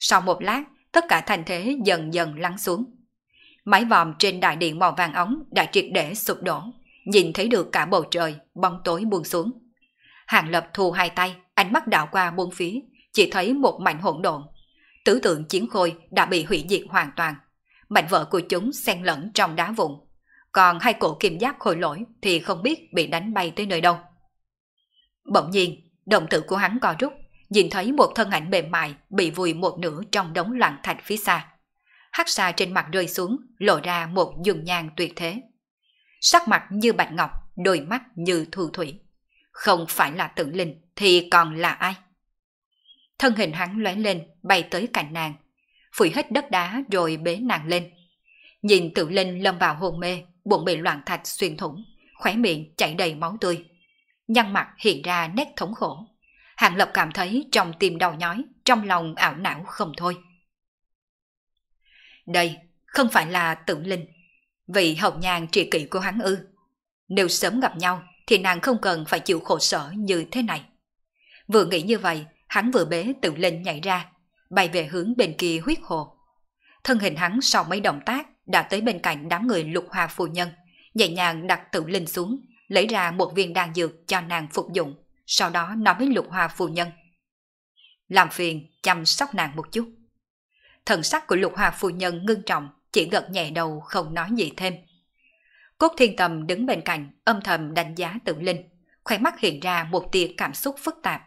Sau một lát, tất cả thành thế dần dần lắng xuống. Mái vòm trên đại điện màu vàng ống đã triệt để sụp đổ nhìn thấy được cả bầu trời, bóng tối buông xuống. Hàng Lập thu hai tay, ánh mắt đảo qua bốn phía, chỉ thấy một mảnh hỗn độn. Tứ tượng chiến khôi đã bị hủy diệt hoàn toàn. Mảnh vỡ của chúng xen lẫn trong đá vụn. Còn hai cổ kim giáp khôi lỗi thì không biết bị đánh bay tới nơi đâu. Bỗng nhiên, động tử của hắn co rút, nhìn thấy một thân ảnh mềm mại bị vùi một nửa trong đống loạn thạch phía xa. Hắc xa trên mặt rơi xuống, lộ ra một dùng nhang tuyệt thế sắc mặt như bạch ngọc, đôi mắt như thu thủy. Không phải là tự linh thì còn là ai? Thân hình hắn lóe lên, bay tới cạnh nàng, phủi hết đất đá rồi bế nàng lên. Nhìn tự linh lâm vào hôn mê, bụng bị loạn thạch xuyên thủng, khóe miệng chảy đầy máu tươi. Nhăn mặt hiện ra nét thống khổ. Hàng Lập cảm thấy trong tim đau nhói, trong lòng ảo não không thôi. Đây không phải là tự linh, Vị học nhàn trị kỷ của hắn ư. Nếu sớm gặp nhau thì nàng không cần phải chịu khổ sở như thế này. Vừa nghĩ như vậy, hắn vừa bế tự lên nhảy ra, bay về hướng bên kia huyết hồ. Thân hình hắn sau mấy động tác đã tới bên cạnh đám người lục hoa phu nhân, nhẹ nhàng đặt tự linh xuống, lấy ra một viên đan dược cho nàng phục dụng, sau đó nói với lục hoa phu nhân. Làm phiền, chăm sóc nàng một chút. Thần sắc của lục hoa phu nhân ngưng trọng, chỉ gật nhẹ đầu không nói gì thêm. Cốt thiên tâm đứng bên cạnh, âm thầm đánh giá tự linh, khóe mắt hiện ra một tia cảm xúc phức tạp.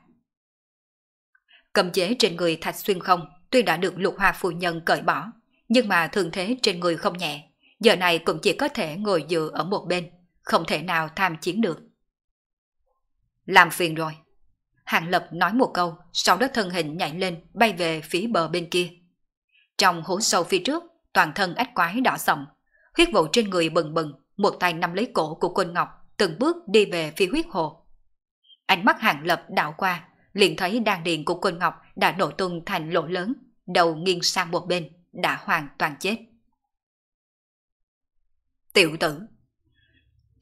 Cầm chế trên người thạch xuyên không tuy đã được lục hoa phu nhân cởi bỏ, nhưng mà thường thế trên người không nhẹ, giờ này cũng chỉ có thể ngồi dựa ở một bên, không thể nào tham chiến được. Làm phiền rồi. Hàng Lập nói một câu, sau đó thân hình nhảy lên, bay về phía bờ bên kia. Trong hố sâu phía trước, toàn thân ách quái đỏ sầm Huyết vụ trên người bừng bừng, một tay nắm lấy cổ của Quân Ngọc, từng bước đi về phía huyết hồ. Ánh mắt hàng lập đảo qua, liền thấy đan điền của Quân Ngọc đã nổ tung thành lỗ lớn, đầu nghiêng sang một bên, đã hoàn toàn chết. Tiểu tử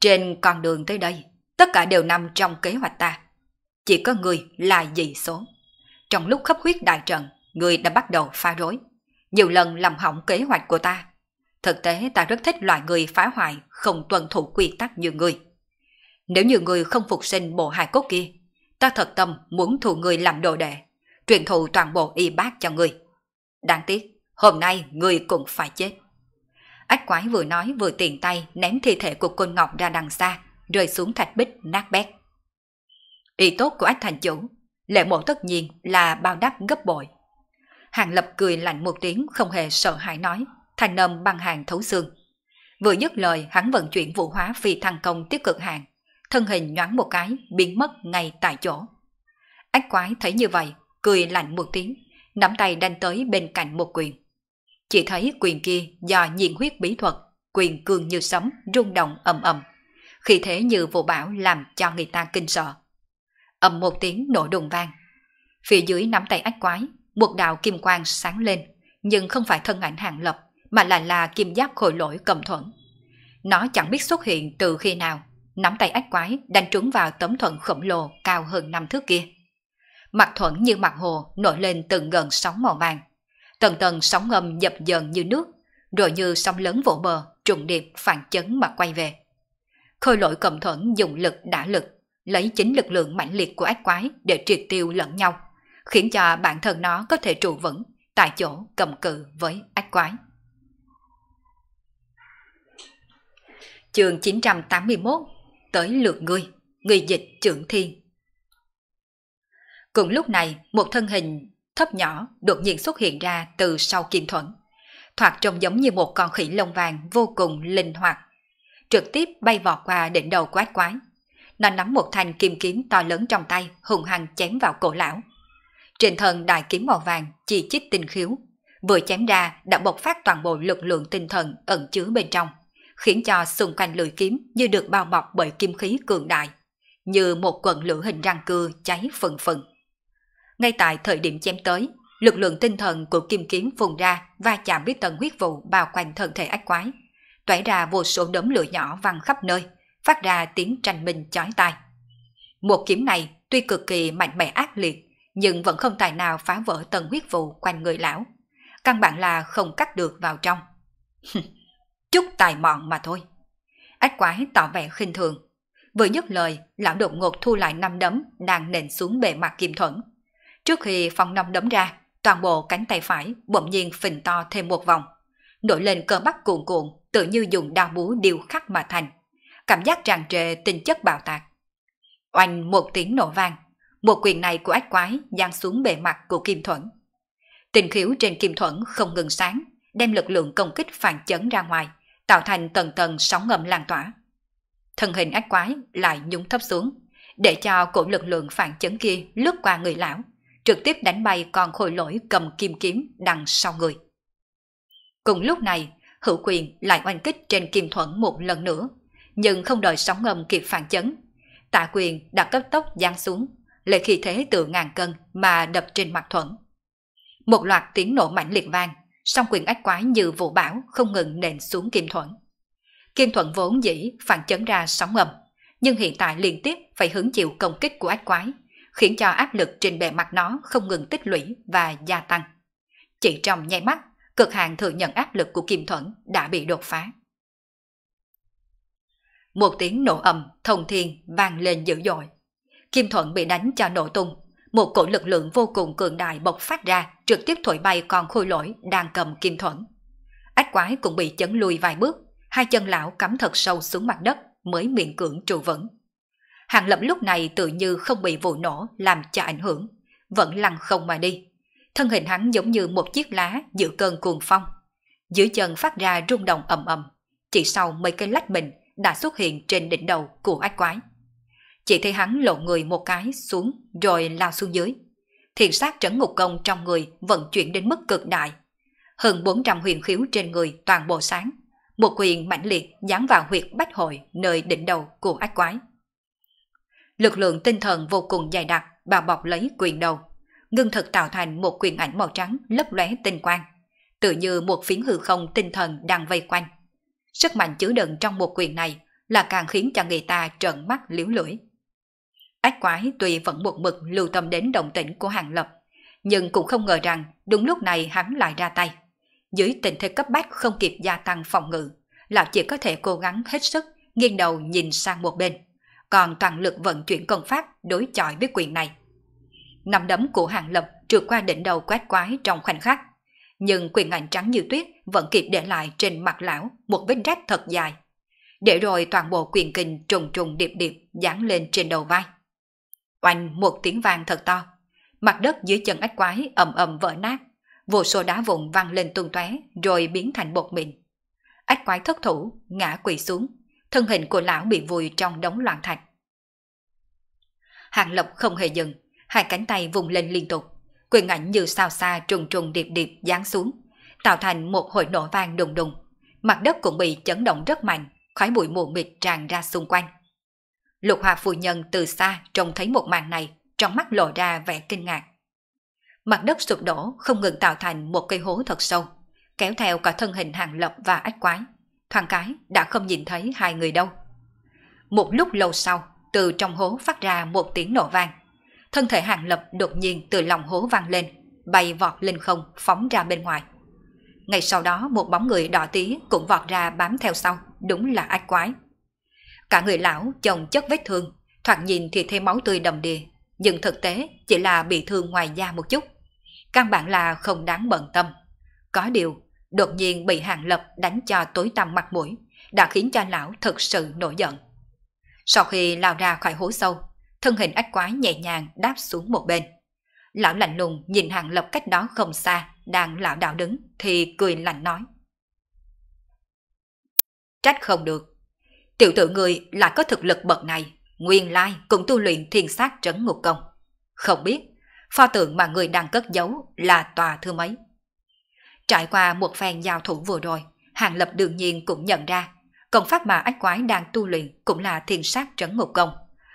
Trên con đường tới đây, tất cả đều nằm trong kế hoạch ta. Chỉ có người là dị số. Trong lúc khắp huyết đại trận, người đã bắt đầu pha rối nhiều lần làm hỏng kế hoạch của ta. Thực tế ta rất thích loại người phá hoại, không tuân thủ quy tắc như người. Nếu như người không phục sinh bộ hài cốt kia, ta thật tâm muốn thụ người làm đồ đệ, truyền thụ toàn bộ y bác cho người. Đáng tiếc, hôm nay người cũng phải chết. Ách quái vừa nói vừa tiện tay ném thi thể của côn ngọc ra đằng xa, rơi xuống thạch bích nát bét. Ý tốt của ách thành chủ, lệ mộ tất nhiên là bao đắp gấp bội. Hàng Lập cười lạnh một tiếng không hề sợ hãi nói, thành âm băng hàng thấu xương. Vừa dứt lời hắn vận chuyển vũ hóa phi thăng công tiếp cực hàng, thân hình nhoáng một cái, biến mất ngay tại chỗ. Ách quái thấy như vậy, cười lạnh một tiếng, nắm tay đánh tới bên cạnh một quyền. Chỉ thấy quyền kia do nhiên huyết bí thuật, quyền cường như sấm, rung động ầm ầm. Khi thế như vụ bão làm cho người ta kinh sợ. ầm một tiếng nổ đùng vang. Phía dưới nắm tay ách quái, một đạo kim quang sáng lên, nhưng không phải thân ảnh hàng lập, mà là là kim giáp khôi lỗi cầm thuận. Nó chẳng biết xuất hiện từ khi nào, nắm tay ách quái đánh trúng vào tấm thuận khổng lồ cao hơn năm thước kia. Mặt thuận như mặt hồ nổi lên từng gần sóng màu vàng. Tần tần sóng ngầm dập dần như nước, rồi như sóng lớn vỗ bờ, trùng điệp phản chấn mà quay về. Khôi lỗi cầm thuận dùng lực đã lực, lấy chính lực lượng mãnh liệt của ách quái để triệt tiêu lẫn nhau khiến cho bản thân nó có thể trụ vững tại chỗ cầm cự với ách quái. Chương 981 Tới lượt ngươi, người dịch trưởng thiên. Cùng lúc này, một thân hình thấp nhỏ đột nhiên xuất hiện ra từ sau kim thuẫn. Thoạt trông giống như một con khỉ lông vàng vô cùng linh hoạt. Trực tiếp bay vọt qua đỉnh đầu quái quái. Nó nắm một thanh kim kiếm to lớn trong tay, hùng hăng chém vào cổ lão, trên thân đại kiếm màu vàng chỉ chích tinh khiếu, vừa chém ra đã bộc phát toàn bộ lực lượng tinh thần ẩn chứa bên trong, khiến cho xung quanh lưỡi kiếm như được bao bọc bởi kim khí cường đại, như một quần lửa hình răng cưa cháy phần phần. Ngay tại thời điểm chém tới, lực lượng tinh thần của kim kiếm vùng ra va chạm với tầng huyết vụ bao quanh thân thể ách quái, tỏa ra vô số đốm lửa nhỏ văng khắp nơi, phát ra tiếng tranh minh chói tai. Một kiếm này tuy cực kỳ mạnh mẽ ác liệt, nhưng vẫn không tài nào phá vỡ tầng huyết vụ quanh người lão. Căn bản là không cắt được vào trong. (laughs) Chút tài mọn mà thôi. Ách quái tỏ vẻ khinh thường. Vừa dứt lời, lão đột ngột thu lại năm đấm đang nện xuống bề mặt kim thuẫn. Trước khi phong năm đấm ra, toàn bộ cánh tay phải bỗng nhiên phình to thêm một vòng. Nổi lên cơ bắp cuồn cuộn, tự như dùng đao búa điêu khắc mà thành. Cảm giác tràn trề tinh chất bạo tạc. Oanh một tiếng nổ vang, một quyền này của ách quái giang xuống bề mặt của Kim Thuẫn. Tình khiếu trên Kim Thuẫn không ngừng sáng, đem lực lượng công kích phản chấn ra ngoài, tạo thành tầng tầng sóng ngầm lan tỏa. Thân hình ách quái lại nhúng thấp xuống, để cho cổ lực lượng phản chấn kia lướt qua người lão, trực tiếp đánh bay con khôi lỗi cầm kim kiếm đằng sau người. Cùng lúc này, hữu quyền lại oanh kích trên kim thuẫn một lần nữa, nhưng không đợi sóng ngầm kịp phản chấn. Tạ quyền đã cấp tốc giáng xuống, lấy khí thế từ ngàn cân mà đập trên mặt thuẫn. Một loạt tiếng nổ mạnh liệt vang, song quyền ách quái như vụ bão không ngừng nện xuống kim thuẫn. Kim thuẫn vốn dĩ phản chấn ra sóng ngầm, nhưng hiện tại liên tiếp phải hứng chịu công kích của ách quái, khiến cho áp lực trên bề mặt nó không ngừng tích lũy và gia tăng. Chỉ trong nháy mắt, cực hàng thừa nhận áp lực của kim thuẫn đã bị đột phá. Một tiếng nổ ầm thông thiên vang lên dữ dội Kim Thuận bị đánh cho nổ tung. Một cổ lực lượng vô cùng cường đại bộc phát ra, trực tiếp thổi bay con khôi lỗi đang cầm Kim Thuận. Ách quái cũng bị chấn lùi vài bước, hai chân lão cắm thật sâu xuống mặt đất mới miệng cưỡng trụ vững. Hàng lập lúc này tự như không bị vụ nổ làm cho ảnh hưởng, vẫn lăn không mà đi. Thân hình hắn giống như một chiếc lá giữa cơn cuồng phong. Dưới chân phát ra rung động ầm ầm, chỉ sau mấy cái lách mình đã xuất hiện trên đỉnh đầu của ách quái chỉ thấy hắn lộn người một cái xuống rồi lao xuống dưới. Thiền sát trấn ngục công trong người vận chuyển đến mức cực đại. Hơn 400 huyền khiếu trên người toàn bộ sáng. Một quyền mạnh liệt giáng vào huyệt bách hội nơi đỉnh đầu của ác quái. Lực lượng tinh thần vô cùng dày đặc bao bọc lấy quyền đầu. Ngưng thực tạo thành một quyền ảnh màu trắng lấp lóe tinh quang. Tự như một phiến hư không tinh thần đang vây quanh. Sức mạnh chứa đựng trong một quyền này là càng khiến cho người ta trợn mắt liếu lưỡi. Ách quái tuy vẫn buộc mực lưu tâm đến động tĩnh của Hàng Lập, nhưng cũng không ngờ rằng đúng lúc này hắn lại ra tay. Dưới tình thế cấp bách không kịp gia tăng phòng ngự, lão chỉ có thể cố gắng hết sức, nghiêng đầu nhìn sang một bên, còn toàn lực vận chuyển công pháp đối chọi với quyền này. Nằm đấm của Hàng Lập trượt qua đỉnh đầu quét quái trong khoảnh khắc, nhưng quyền ảnh trắng như tuyết vẫn kịp để lại trên mặt lão một vết rách thật dài. Để rồi toàn bộ quyền kinh trùng trùng điệp điệp dán lên trên đầu vai. Oanh một tiếng vang thật to. Mặt đất dưới chân ách quái ầm ầm vỡ nát. Vô số đá vụn văng lên tung tóe rồi biến thành bột mịn. Ách quái thất thủ, ngã quỳ xuống. Thân hình của lão bị vùi trong đống loạn thạch. Hàng Lộc không hề dừng, hai cánh tay vùng lên liên tục. Quyền ảnh như sao xa trùng trùng điệp điệp giáng xuống, tạo thành một hồi nổ vang đùng đùng. Mặt đất cũng bị chấn động rất mạnh, khói bụi mù mịt tràn ra xung quanh. Lục Hòa Phu Nhân từ xa trông thấy một màn này, trong mắt lộ ra vẻ kinh ngạc. Mặt đất sụp đổ không ngừng tạo thành một cây hố thật sâu, kéo theo cả thân hình hàng lập và ách quái. Thoáng cái đã không nhìn thấy hai người đâu. Một lúc lâu sau, từ trong hố phát ra một tiếng nổ vang. Thân thể hàng lập đột nhiên từ lòng hố vang lên, bay vọt lên không phóng ra bên ngoài. Ngay sau đó một bóng người đỏ tí cũng vọt ra bám theo sau, đúng là ách quái. Cả người lão chồng chất vết thương, thoạt nhìn thì thêm máu tươi đầm đìa, nhưng thực tế chỉ là bị thương ngoài da một chút. Căn bản là không đáng bận tâm. Có điều, đột nhiên bị Hàng Lập đánh cho tối tăm mặt mũi, đã khiến cho lão thực sự nổi giận. Sau khi lao ra khỏi hố sâu, thân hình ách quái nhẹ nhàng đáp xuống một bên. Lão lạnh lùng nhìn Hàng Lập cách đó không xa, đang lão đạo đứng, thì cười lạnh nói. Trách không được, tiểu tử người lại có thực lực bậc này, nguyên lai cũng tu luyện thiên sát trấn ngục công. Không biết, pho tượng mà người đang cất giấu là tòa thứ mấy. Trải qua một phen giao thủ vừa rồi, Hàng Lập đương nhiên cũng nhận ra, công pháp mà ách quái đang tu luyện cũng là thiên sát trấn ngục công.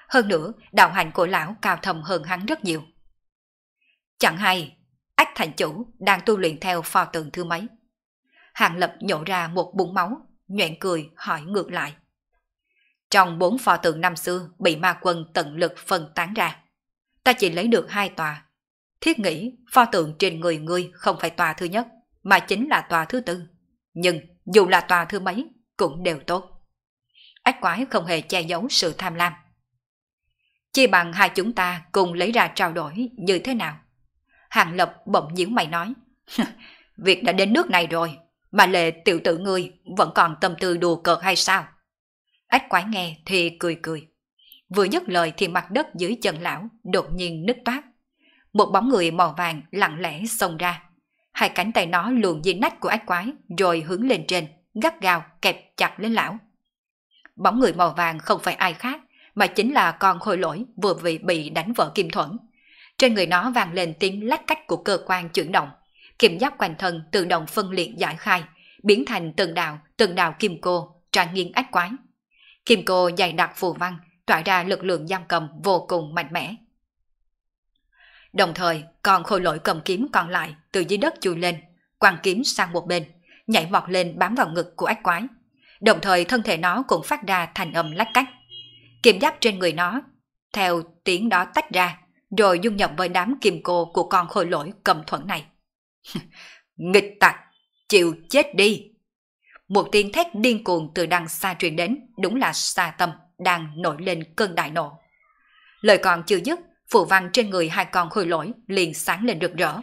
Hơn nữa, đạo hành của lão cao thầm hơn hắn rất nhiều. Chẳng hay, ách thành chủ đang tu luyện theo pho tượng thứ mấy. Hàng Lập nhổ ra một bụng máu, nhoẹn cười hỏi ngược lại. Trong bốn pho tượng năm xưa bị ma quân tận lực phân tán ra. Ta chỉ lấy được hai tòa. Thiết nghĩ pho tượng trên người ngươi không phải tòa thứ nhất, mà chính là tòa thứ tư. Nhưng dù là tòa thứ mấy cũng đều tốt. Ác quái không hề che giấu sự tham lam. Chỉ bằng hai chúng ta cùng lấy ra trao đổi như thế nào? Hàng Lập bỗng nhíu mày nói. Việc đã đến nước này rồi, mà lệ tiểu tử ngươi vẫn còn tâm tư đùa cợt hay sao? Ách quái nghe thì cười cười. Vừa dứt lời thì mặt đất dưới chân lão đột nhiên nứt toát. Một bóng người màu vàng lặng lẽ xông ra. Hai cánh tay nó luồn dưới nách của ách quái rồi hướng lên trên, gắt gao kẹp chặt lên lão. Bóng người màu vàng không phải ai khác mà chính là con khôi lỗi vừa bị bị đánh vỡ kim thuẫn. Trên người nó vang lên tiếng lách cách của cơ quan chuyển động. Kim giáp quanh thân tự động phân liệt giải khai, biến thành từng đạo, từng đạo kim cô, tràn nghiêng ách quái. Kim cô dày đặc phù văn, tỏa ra lực lượng giam cầm vô cùng mạnh mẽ. Đồng thời, còn khôi lỗi cầm kiếm còn lại từ dưới đất chui lên, quăng kiếm sang một bên, nhảy vọt lên bám vào ngực của ách quái. Đồng thời thân thể nó cũng phát ra thành âm lách cách. Kim giáp trên người nó, theo tiếng đó tách ra, rồi dung nhập với đám kim cô của con khôi lỗi cầm thuẫn này. (laughs) Nghịch tặc, chịu chết đi! một tiếng thét điên cuồng từ đằng xa truyền đến, đúng là xa tâm, đang nổi lên cơn đại nộ. Lời còn chưa dứt, phù văn trên người hai con khôi lỗi liền sáng lên rực rỡ,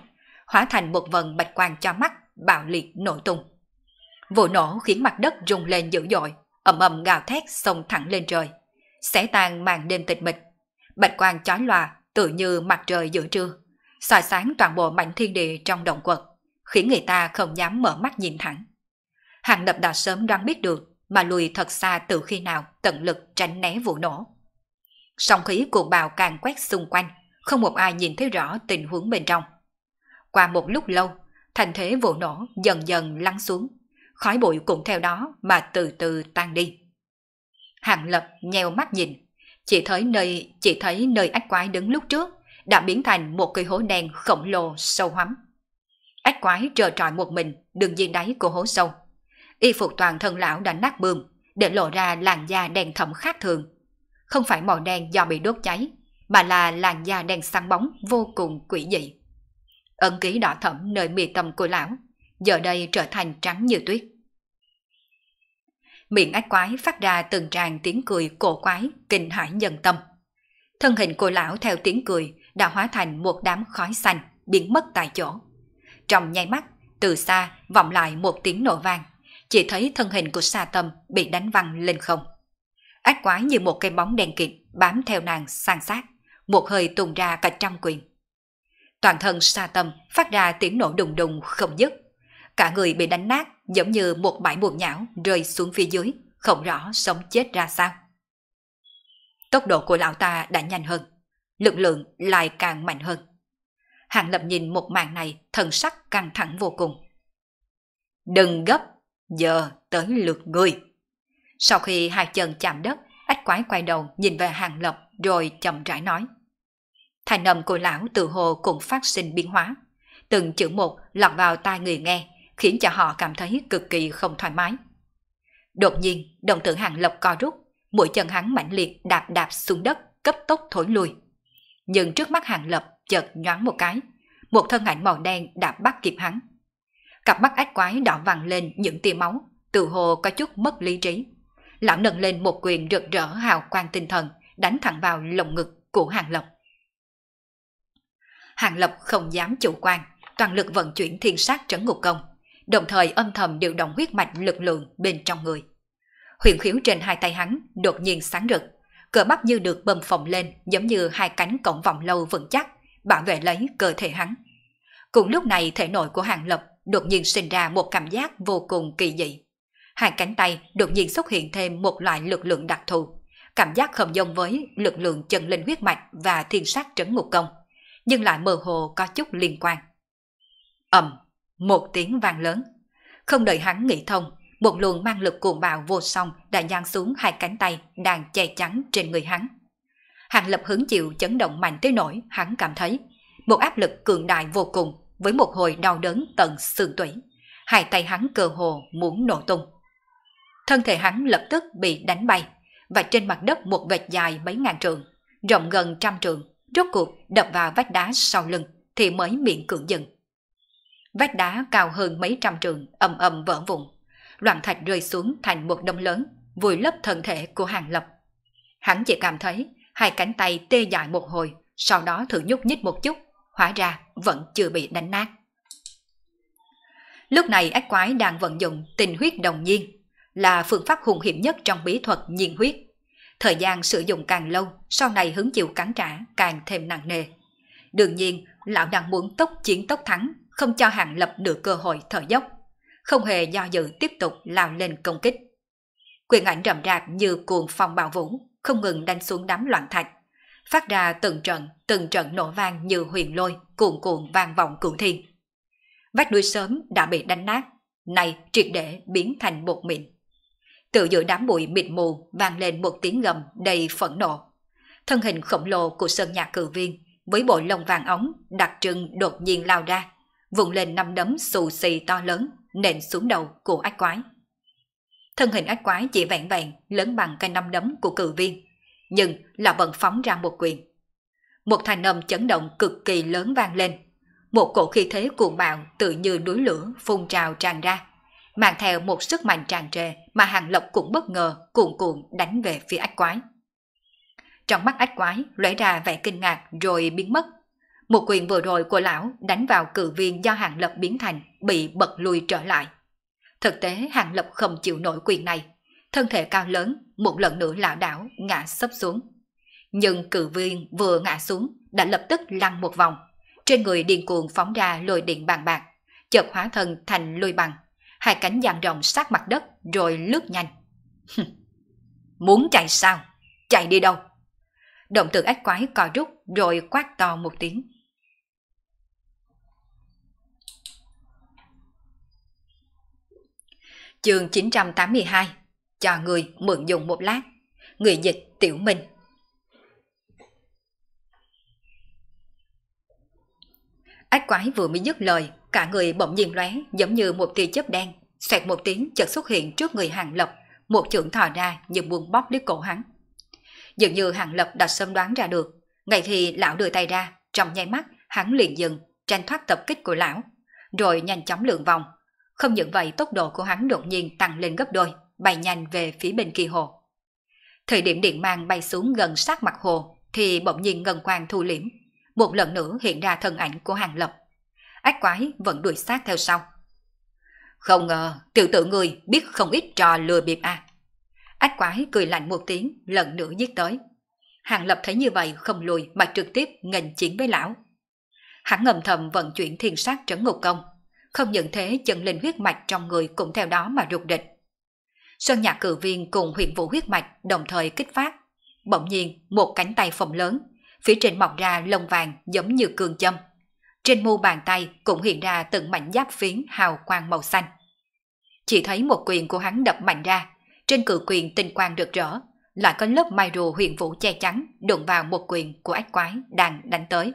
hóa thành một vần bạch quang cho mắt, bạo liệt nổ tung. Vụ nổ khiến mặt đất rung lên dữ dội, ầm ầm gào thét xông thẳng lên trời, xé tan màn đêm tịch mịch. Bạch quang chói lòa, tự như mặt trời giữa trưa, soi sáng toàn bộ mảnh thiên địa trong động quật, khiến người ta không dám mở mắt nhìn thẳng. Hàng lập đã sớm đoán biết được mà lùi thật xa từ khi nào tận lực tránh né vụ nổ. Sóng khí cuồng bào càng quét xung quanh, không một ai nhìn thấy rõ tình huống bên trong. Qua một lúc lâu, thành thế vụ nổ dần dần lắng xuống, khói bụi cũng theo đó mà từ từ tan đi. Hàng lập nheo mắt nhìn, chỉ thấy nơi chỉ thấy nơi ách quái đứng lúc trước đã biến thành một cây hố đen khổng lồ sâu hoắm. Ách quái trờ trọi một mình đường dưới đáy của hố sâu y phục toàn thân lão đã nát bươm, để lộ ra làn da đen thẫm khác thường. Không phải màu đen do bị đốt cháy, mà là làn da đen sáng bóng vô cùng quỷ dị. Ấn ký đỏ thẫm nơi mì tâm của lão, giờ đây trở thành trắng như tuyết. Miệng ách quái phát ra từng tràng tiếng cười cổ quái, kinh hãi nhân tâm. Thân hình của lão theo tiếng cười đã hóa thành một đám khói xanh, biến mất tại chỗ. Trong nháy mắt, từ xa vọng lại một tiếng nổ vang chỉ thấy thân hình của sa tâm bị đánh văng lên không. Ách quái như một cây bóng đen kịt bám theo nàng sang sát, một hơi tuôn ra cả trăm quyền. Toàn thân sa tâm phát ra tiếng nổ đùng đùng không dứt. Cả người bị đánh nát giống như một bãi bùn nhão rơi xuống phía dưới, không rõ sống chết ra sao. Tốc độ của lão ta đã nhanh hơn, lực lượng lại càng mạnh hơn. Hàng lập nhìn một màn này thần sắc căng thẳng vô cùng. Đừng gấp! giờ tới lượt người Sau khi hai chân chạm đất, ách quái quay đầu nhìn về hàng lập rồi chậm rãi nói. Thành âm của lão từ hồ cũng phát sinh biến hóa. Từng chữ một lọt vào tai người nghe, khiến cho họ cảm thấy cực kỳ không thoải mái. Đột nhiên, đồng tượng hàng lập co rút, mũi chân hắn mạnh liệt đạp đạp xuống đất, cấp tốc thổi lui. Nhưng trước mắt hàng lập chợt nhoáng một cái, một thân ảnh màu đen đạp bắt kịp hắn cặp mắt ách quái đỏ vàng lên những tia máu, tự hồ có chút mất lý trí. Lão nâng lên một quyền rực rỡ hào quang tinh thần, đánh thẳng vào lồng ngực của Hàng Lập. Hàng Lập không dám chủ quan, toàn lực vận chuyển thiên sát trấn ngục công, đồng thời âm thầm điều động huyết mạch lực lượng bên trong người. Huyền khiếu trên hai tay hắn đột nhiên sáng rực, cờ bắp như được bầm phồng lên giống như hai cánh cổng vòng lâu vững chắc, bảo vệ lấy cơ thể hắn. Cùng lúc này thể nội của Hàng Lập đột nhiên sinh ra một cảm giác vô cùng kỳ dị. Hai cánh tay đột nhiên xuất hiện thêm một loại lực lượng đặc thù, cảm giác không giống với lực lượng chân linh huyết mạch và thiên sát trấn ngục công, nhưng lại mơ hồ có chút liên quan. ầm, một tiếng vang lớn. Không đợi hắn nghĩ thông, một luồng mang lực cuồng bạo vô song đã giang xuống hai cánh tay đang che chắn trên người hắn. Hàng lập hứng chịu chấn động mạnh tới nỗi hắn cảm thấy một áp lực cường đại vô cùng với một hồi đau đớn tận xương tủy. Hai tay hắn cơ hồ muốn nổ tung. Thân thể hắn lập tức bị đánh bay và trên mặt đất một vệt dài mấy ngàn trường, rộng gần trăm trường, rốt cuộc đập vào vách đá sau lưng thì mới miệng cưỡng dừng. Vách đá cao hơn mấy trăm trường ầm ầm vỡ vụn, loạn thạch rơi xuống thành một đống lớn, vùi lấp thân thể của Hàng Lập. Hắn chỉ cảm thấy hai cánh tay tê dại một hồi, sau đó thử nhúc nhích một chút hóa ra vẫn chưa bị đánh nát. Lúc này ác quái đang vận dụng tình huyết đồng nhiên, là phương pháp hùng hiểm nhất trong bí thuật nhiên huyết. Thời gian sử dụng càng lâu, sau này hứng chịu cắn trả càng thêm nặng nề. Đương nhiên, lão đang muốn tốc chiến tốc thắng, không cho hạng lập được cơ hội thở dốc. Không hề do dự tiếp tục lao lên công kích. Quyền ảnh rậm rạp như cuồng phong bạo vũ, không ngừng đánh xuống đám loạn thạch phát ra từng trận, từng trận nổ vang như huyền lôi, cuồn cuộn vang vọng cửu thiên. Vách đuôi sớm đã bị đánh nát, này triệt để biến thành bột mịn. Từ giữa đám bụi mịt mù vang lên một tiếng gầm đầy phẫn nộ. Thân hình khổng lồ của sơn nhạc cử viên với bộ lông vàng ống đặc trưng đột nhiên lao ra, vùng lên năm đấm xù xì to lớn nện xuống đầu của ác quái. Thân hình ác quái chỉ vẹn vẹn lớn bằng cái năm đấm của cử viên, nhưng là vẫn phóng ra một quyền. Một thanh âm chấn động cực kỳ lớn vang lên. Một cổ khí thế cuồng bạo tự như núi lửa phun trào tràn ra, mang theo một sức mạnh tràn trề mà Hàng Lộc cũng bất ngờ cuồn cuộn đánh về phía ách quái. Trong mắt ách quái lóe ra vẻ kinh ngạc rồi biến mất. Một quyền vừa rồi của lão đánh vào cử viên do Hàng Lập biến thành bị bật lùi trở lại. Thực tế Hàng Lập không chịu nổi quyền này, thân thể cao lớn, một lần nữa lảo đảo ngã sấp xuống. Nhưng cử viên vừa ngã xuống đã lập tức lăn một vòng, trên người điên cuồng phóng ra lôi điện bàn bạc, chợt hóa thân thành lôi bằng, hai cánh dang rộng sát mặt đất rồi lướt nhanh. Muốn chạy sao? Chạy đi đâu? Động tượng ách quái cò rút rồi quát to một tiếng. Chương 982 cho người mượn dùng một lát. Người dịch Tiểu mình. Ách quái vừa mới dứt lời, cả người bỗng nhiên lóe giống như một tia chớp đen, xoẹt một tiếng chợt xuất hiện trước người Hàng Lập, một trưởng thò ra như buông bóp lấy cổ hắn. Dường như Hàng Lập đã sớm đoán ra được, ngay khi lão đưa tay ra, trong nháy mắt, hắn liền dừng, tranh thoát tập kích của lão, rồi nhanh chóng lượn vòng. Không những vậy tốc độ của hắn đột nhiên tăng lên gấp đôi, bay nhanh về phía bên kia hồ. Thời điểm điện mang bay xuống gần sát mặt hồ thì bỗng nhiên ngân quang thu liễm, một lần nữa hiện ra thân ảnh của Hàng Lập. Ác quái vẫn đuổi sát theo sau. Không ngờ, tiểu tử người biết không ít trò lừa bịp à. Ác quái cười lạnh một tiếng, lần nữa giết tới. Hàng Lập thấy như vậy không lùi mà trực tiếp nghênh chiến với lão. Hắn ngầm thầm vận chuyển thiên sát trấn ngục công. Không những thế chân linh huyết mạch trong người cũng theo đó mà rụt địch. Sơn Nhạc Cử Viên cùng huyện Vũ huyết mạch đồng thời kích phát. Bỗng nhiên, một cánh tay phồng lớn, phía trên mọc ra lông vàng giống như cương châm. Trên mu bàn tay cũng hiện ra từng mảnh giáp phiến hào quang màu xanh. Chỉ thấy một quyền của hắn đập mạnh ra, trên cự quyền tinh quang rực rỡ, lại có lớp mai rùa huyền vũ che chắn đụng vào một quyền của ách quái đang đánh tới.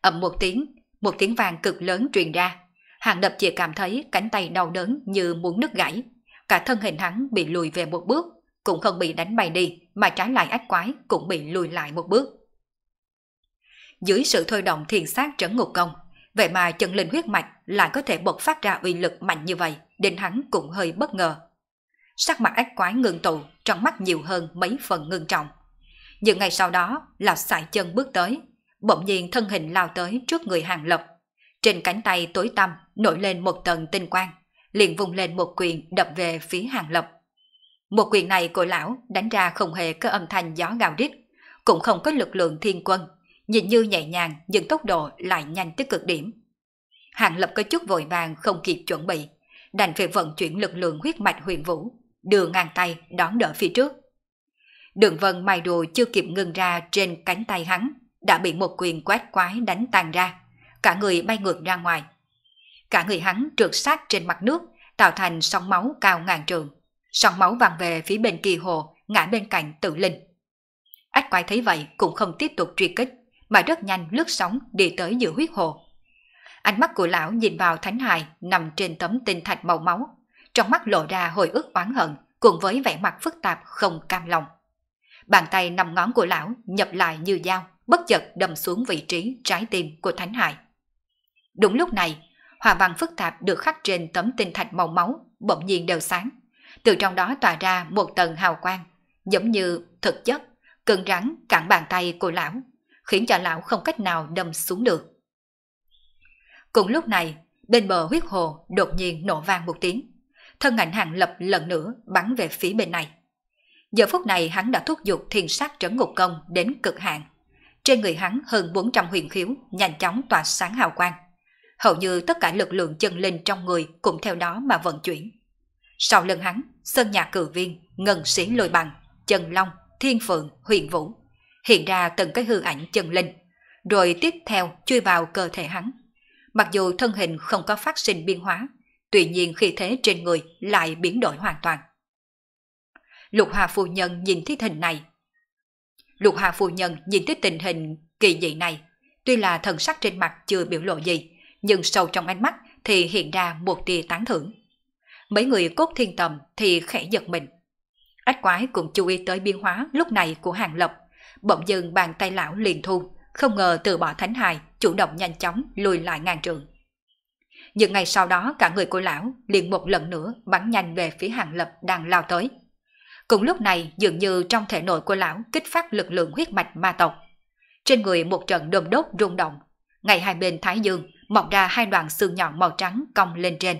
Ẩm một tiếng, một tiếng vàng cực lớn truyền ra, hàng đập chỉ cảm thấy cánh tay đau đớn như muốn nứt gãy, cả thân hình hắn bị lùi về một bước, cũng không bị đánh bay đi, mà trái lại ách quái cũng bị lùi lại một bước. Dưới sự thôi động thiền sát trấn ngục công, vậy mà chân linh huyết mạch lại có thể bộc phát ra uy lực mạnh như vậy, đến hắn cũng hơi bất ngờ. Sắc mặt ách quái ngưng tụ, trong mắt nhiều hơn mấy phần ngưng trọng. Nhưng ngày sau đó là sải chân bước tới, bỗng nhiên thân hình lao tới trước người hàng lập. Trên cánh tay tối tăm nổi lên một tầng tinh quang liền vùng lên một quyền đập về phía Hàng Lập. Một quyền này của lão đánh ra không hề có âm thanh gió gào rít, cũng không có lực lượng thiên quân, nhìn như nhẹ nhàng nhưng tốc độ lại nhanh tới cực điểm. Hàng Lập có chút vội vàng không kịp chuẩn bị, đành phải vận chuyển lực lượng huyết mạch huyền vũ, đưa ngang tay đón đỡ phía trước. Đường vân mài đồ chưa kịp ngưng ra trên cánh tay hắn, đã bị một quyền quét quái đánh tan ra, cả người bay ngược ra ngoài cả người hắn trượt sát trên mặt nước, tạo thành sóng máu cao ngàn trường. Sóng máu vàng về phía bên kỳ hồ, ngã bên cạnh tự linh. Ách quái thấy vậy cũng không tiếp tục truy kích, mà rất nhanh lướt sóng đi tới giữa huyết hồ. Ánh mắt của lão nhìn vào thánh hài nằm trên tấm tinh thạch màu máu, trong mắt lộ ra hồi ức oán hận cùng với vẻ mặt phức tạp không cam lòng. Bàn tay nằm ngón của lão nhập lại như dao, bất chợt đâm xuống vị trí trái tim của thánh hài. Đúng lúc này, hòa văn phức tạp được khắc trên tấm tinh thạch màu máu bỗng nhiên đều sáng. Từ trong đó tỏa ra một tầng hào quang, giống như thực chất, cứng rắn cản bàn tay của lão, khiến cho lão không cách nào đâm xuống được. Cùng lúc này, bên bờ huyết hồ đột nhiên nổ vang một tiếng. Thân ảnh hàng lập lần nữa bắn về phía bên này. Giờ phút này hắn đã thúc giục thiền sát trấn ngục công đến cực hạn. Trên người hắn hơn 400 huyền khiếu nhanh chóng tỏa sáng hào quang hầu như tất cả lực lượng chân linh trong người cũng theo đó mà vận chuyển. Sau lưng hắn, sân nhà cử viên, ngân sĩ lôi bằng, chân long, thiên phượng, huyền vũ, hiện ra từng cái hư ảnh chân linh, rồi tiếp theo chui vào cơ thể hắn. Mặc dù thân hình không có phát sinh biến hóa, tuy nhiên khi thế trên người lại biến đổi hoàn toàn. Lục Hà Phu Nhân nhìn thấy hình này. Lục Hà Phu Nhân nhìn thấy tình hình kỳ dị này, tuy là thần sắc trên mặt chưa biểu lộ gì, nhưng sâu trong ánh mắt thì hiện ra một tia tán thưởng. Mấy người cốt thiên tầm thì khẽ giật mình. Ách quái cũng chú ý tới biên hóa lúc này của hàng lập, bỗng dưng bàn tay lão liền thu, không ngờ từ bỏ thánh hài, chủ động nhanh chóng lùi lại ngàn trường. Nhưng ngày sau đó cả người của lão liền một lần nữa bắn nhanh về phía hàng lập đang lao tới. Cùng lúc này dường như trong thể nội của lão kích phát lực lượng huyết mạch ma tộc. Trên người một trận đôm đốt rung động, ngày hai bên thái dương mọc ra hai đoạn xương nhọn màu trắng cong lên trên.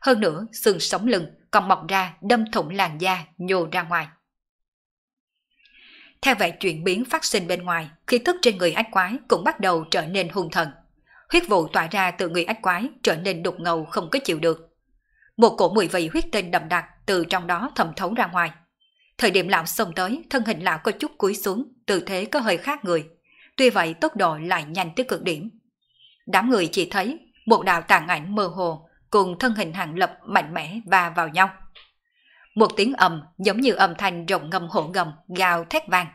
Hơn nữa, xương sống lưng còn mọc ra đâm thủng làn da nhô ra ngoài. Theo vậy chuyển biến phát sinh bên ngoài, khí tức trên người ách quái cũng bắt đầu trở nên hung thần. Huyết vụ tỏa ra từ người ách quái trở nên đục ngầu không có chịu được. Một cổ mùi vị huyết tinh đậm đặc từ trong đó thẩm thấu ra ngoài. Thời điểm lão xông tới, thân hình lão có chút cúi xuống, tư thế có hơi khác người. Tuy vậy tốc độ lại nhanh tới cực điểm, Đám người chỉ thấy một đạo tàn ảnh mơ hồ cùng thân hình hàng lập mạnh mẽ va và vào nhau. Một tiếng ầm giống như âm thanh rộng ngầm hỗn gầm gào thét vang.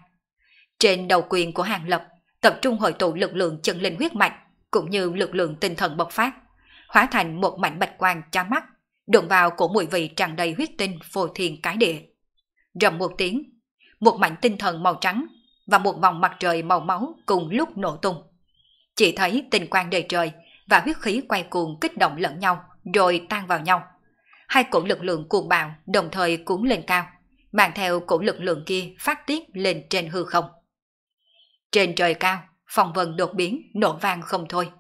Trên đầu quyền của hàng lập tập trung hội tụ lực lượng chân linh huyết mạch cũng như lực lượng tinh thần bộc phát, hóa thành một mảnh bạch quang chói mắt, đụng vào cổ mùi vị tràn đầy huyết tinh phô thiền cái địa. Rầm một tiếng, một mảnh tinh thần màu trắng và một vòng mặt trời màu máu cùng lúc nổ tung. Chỉ thấy tình quang đầy trời và huyết khí quay cuồng kích động lẫn nhau rồi tan vào nhau. Hai cổ lực lượng cuồng bạo đồng thời cuốn lên cao, mang theo cổ lực lượng kia phát tiết lên trên hư không. Trên trời cao, phong vân đột biến, nổ vang không thôi.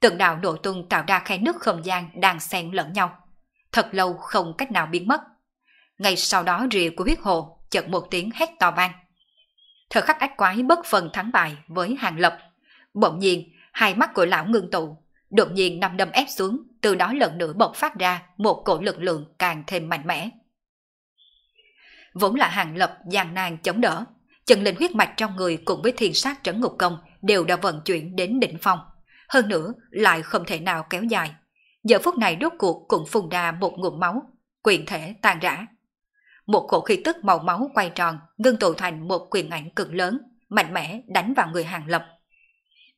Từng đạo nổ tung tạo ra khe nước không gian đang xen lẫn nhau. Thật lâu không cách nào biến mất. Ngay sau đó rìa của huyết hồ chợt một tiếng hét to vang. Thời khắc ách quái bất phần thắng bại với hàng lập. Bỗng nhiên, hai mắt của lão ngưng tụ, đột nhiên năm đâm ép xuống, từ đó lần nữa bộc phát ra một cổ lực lượng càng thêm mạnh mẽ. Vốn là hàng lập gian nan chống đỡ, chân linh huyết mạch trong người cùng với thiên sát trấn ngục công đều đã vận chuyển đến đỉnh phong. Hơn nữa, lại không thể nào kéo dài. Giờ phút này rốt cuộc cũng phun ra một ngụm máu, quyền thể tan rã. Một cổ khí tức màu máu quay tròn, ngưng tụ thành một quyền ảnh cực lớn, mạnh mẽ đánh vào người hàng lập.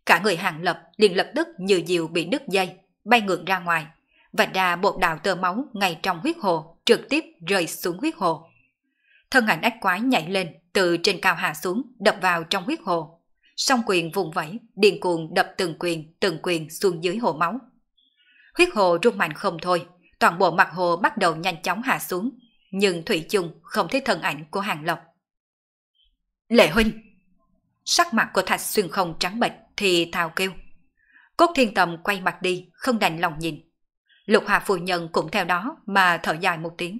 Cả người hàng lập liền lập tức như diều bị đứt dây, bay ngược ra ngoài, vạch ra một đạo tơ máu ngay trong huyết hồ, trực tiếp rơi xuống huyết hồ. Thân ảnh ách quái nhảy lên, từ trên cao hạ xuống, đập vào trong huyết hồ. Song quyền vùng vẫy, điên cuồng đập từng quyền, từng quyền xuống dưới hồ máu. Huyết hồ rung mạnh không thôi, toàn bộ mặt hồ bắt đầu nhanh chóng hạ xuống, nhưng Thủy chung không thấy thân ảnh của Hàng Lộc. Lệ Huynh Sắc mặt của Thạch Xuyên không trắng bệch, thì thào kêu. Cốt thiên tầm quay mặt đi, không đành lòng nhìn. Lục hòa phu nhân cũng theo đó mà thở dài một tiếng.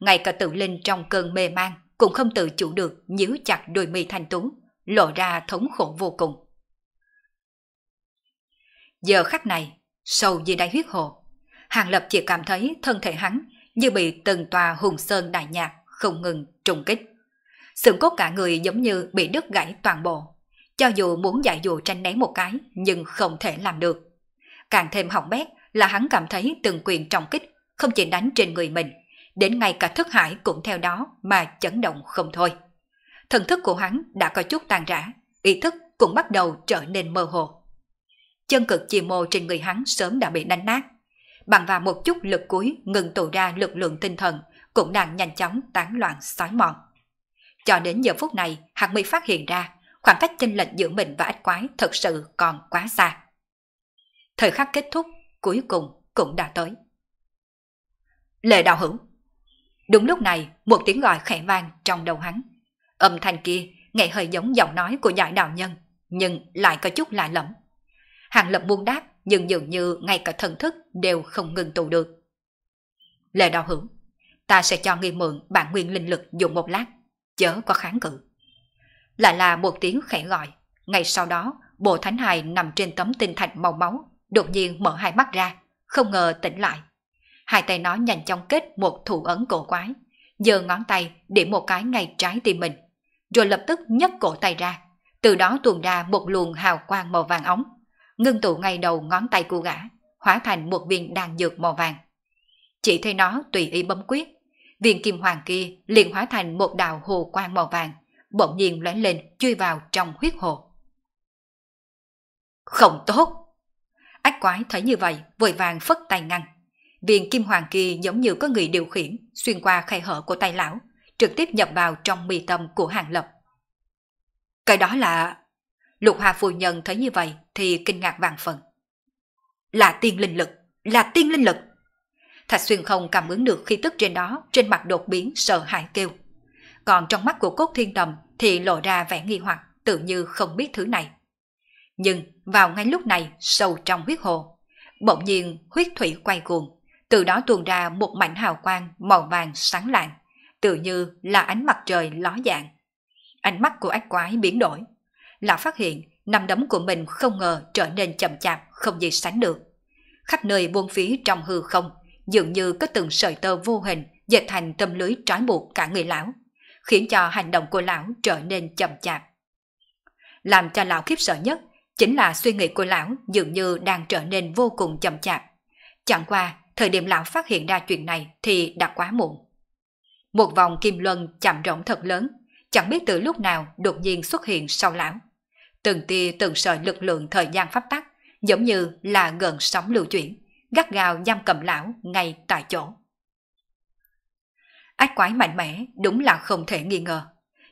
Ngay cả tự linh trong cơn mê man cũng không tự chủ được nhíu chặt đôi mì thanh tú, lộ ra thống khổ vô cùng. Giờ khắc này, sâu dưới đáy huyết hồ, Hàng Lập chỉ cảm thấy thân thể hắn như bị từng tòa hùng sơn đại nhạc không ngừng trùng kích. Sưởng cốt cả người giống như bị đứt gãy toàn bộ, cho dù muốn dạy dù tranh né một cái nhưng không thể làm được. Càng thêm hỏng bét là hắn cảm thấy từng quyền trọng kích không chỉ đánh trên người mình, đến ngay cả thức hải cũng theo đó mà chấn động không thôi. Thần thức của hắn đã có chút tàn rã, ý thức cũng bắt đầu trở nên mơ hồ. Chân cực chi mô trên người hắn sớm đã bị đánh nát. Bằng vào một chút lực cuối ngừng tụ ra lực lượng tinh thần cũng đang nhanh chóng tán loạn xói mòn. Cho đến giờ phút này, hắn mới phát hiện ra khoảng cách chênh lệch giữa mình và ách quái thật sự còn quá xa. Thời khắc kết thúc, cuối cùng cũng đã tới. Lệ đạo hữu. Đúng lúc này, một tiếng gọi khẽ vang trong đầu hắn. Âm thanh kia nghe hơi giống giọng nói của giải đạo nhân, nhưng lại có chút lạ lẫm. Hàng lập buông đáp, nhưng dường như ngay cả thần thức đều không ngừng tụ được. Lệ đạo hữu, ta sẽ cho nghi mượn bản nguyên linh lực dùng một lát, chớ có kháng cự lại là một tiếng khẽ gọi. Ngay sau đó, bộ thánh hài nằm trên tấm tinh thạch màu máu, đột nhiên mở hai mắt ra, không ngờ tỉnh lại. Hai tay nó nhanh chóng kết một thủ ấn cổ quái, giơ ngón tay điểm một cái ngay trái tim mình, rồi lập tức nhấc cổ tay ra, từ đó tuôn ra một luồng hào quang màu vàng óng, ngưng tụ ngay đầu ngón tay của gã, hóa thành một viên đan dược màu vàng. Chỉ thấy nó tùy ý bấm quyết, viên kim hoàng kia liền hóa thành một đạo hồ quang màu vàng, bỗng nhiên lóe lên chui vào trong huyết hồ. Không tốt! Ách quái thấy như vậy, vội vàng phất tay ngăn. Viên kim hoàng kỳ giống như có người điều khiển, xuyên qua khe hở của tay lão, trực tiếp nhập vào trong mi tâm của hàng lập. Cái đó là... Lục Hòa Phu Nhân thấy như vậy thì kinh ngạc vàng phần. Là tiên linh lực, là tiên linh lực. Thạch Xuyên không cảm ứng được khi tức trên đó, trên mặt đột biến sợ hãi kêu còn trong mắt của cốt thiên đồng thì lộ ra vẻ nghi hoặc tự như không biết thứ này. Nhưng vào ngay lúc này sâu trong huyết hồ, bỗng nhiên huyết thủy quay cuồng, từ đó tuôn ra một mảnh hào quang màu vàng sáng lạng, tự như là ánh mặt trời ló dạng. Ánh mắt của ác quái biến đổi, lão phát hiện năm đấm của mình không ngờ trở nên chậm chạp không gì sánh được. Khắp nơi buôn phí trong hư không, dường như có từng sợi tơ vô hình dệt thành tâm lưới trói buộc cả người lão khiến cho hành động của lão trở nên chậm chạp. Làm cho lão khiếp sợ nhất chính là suy nghĩ của lão dường như đang trở nên vô cùng chậm chạp. Chẳng qua, thời điểm lão phát hiện ra chuyện này thì đã quá muộn. Một vòng kim luân chạm rỗng thật lớn, chẳng biết từ lúc nào đột nhiên xuất hiện sau lão. Từng tia từng sợi lực lượng thời gian pháp tắc, giống như là gần sóng lưu chuyển, gắt gao giam cầm lão ngay tại chỗ. Ách quái mạnh mẽ đúng là không thể nghi ngờ.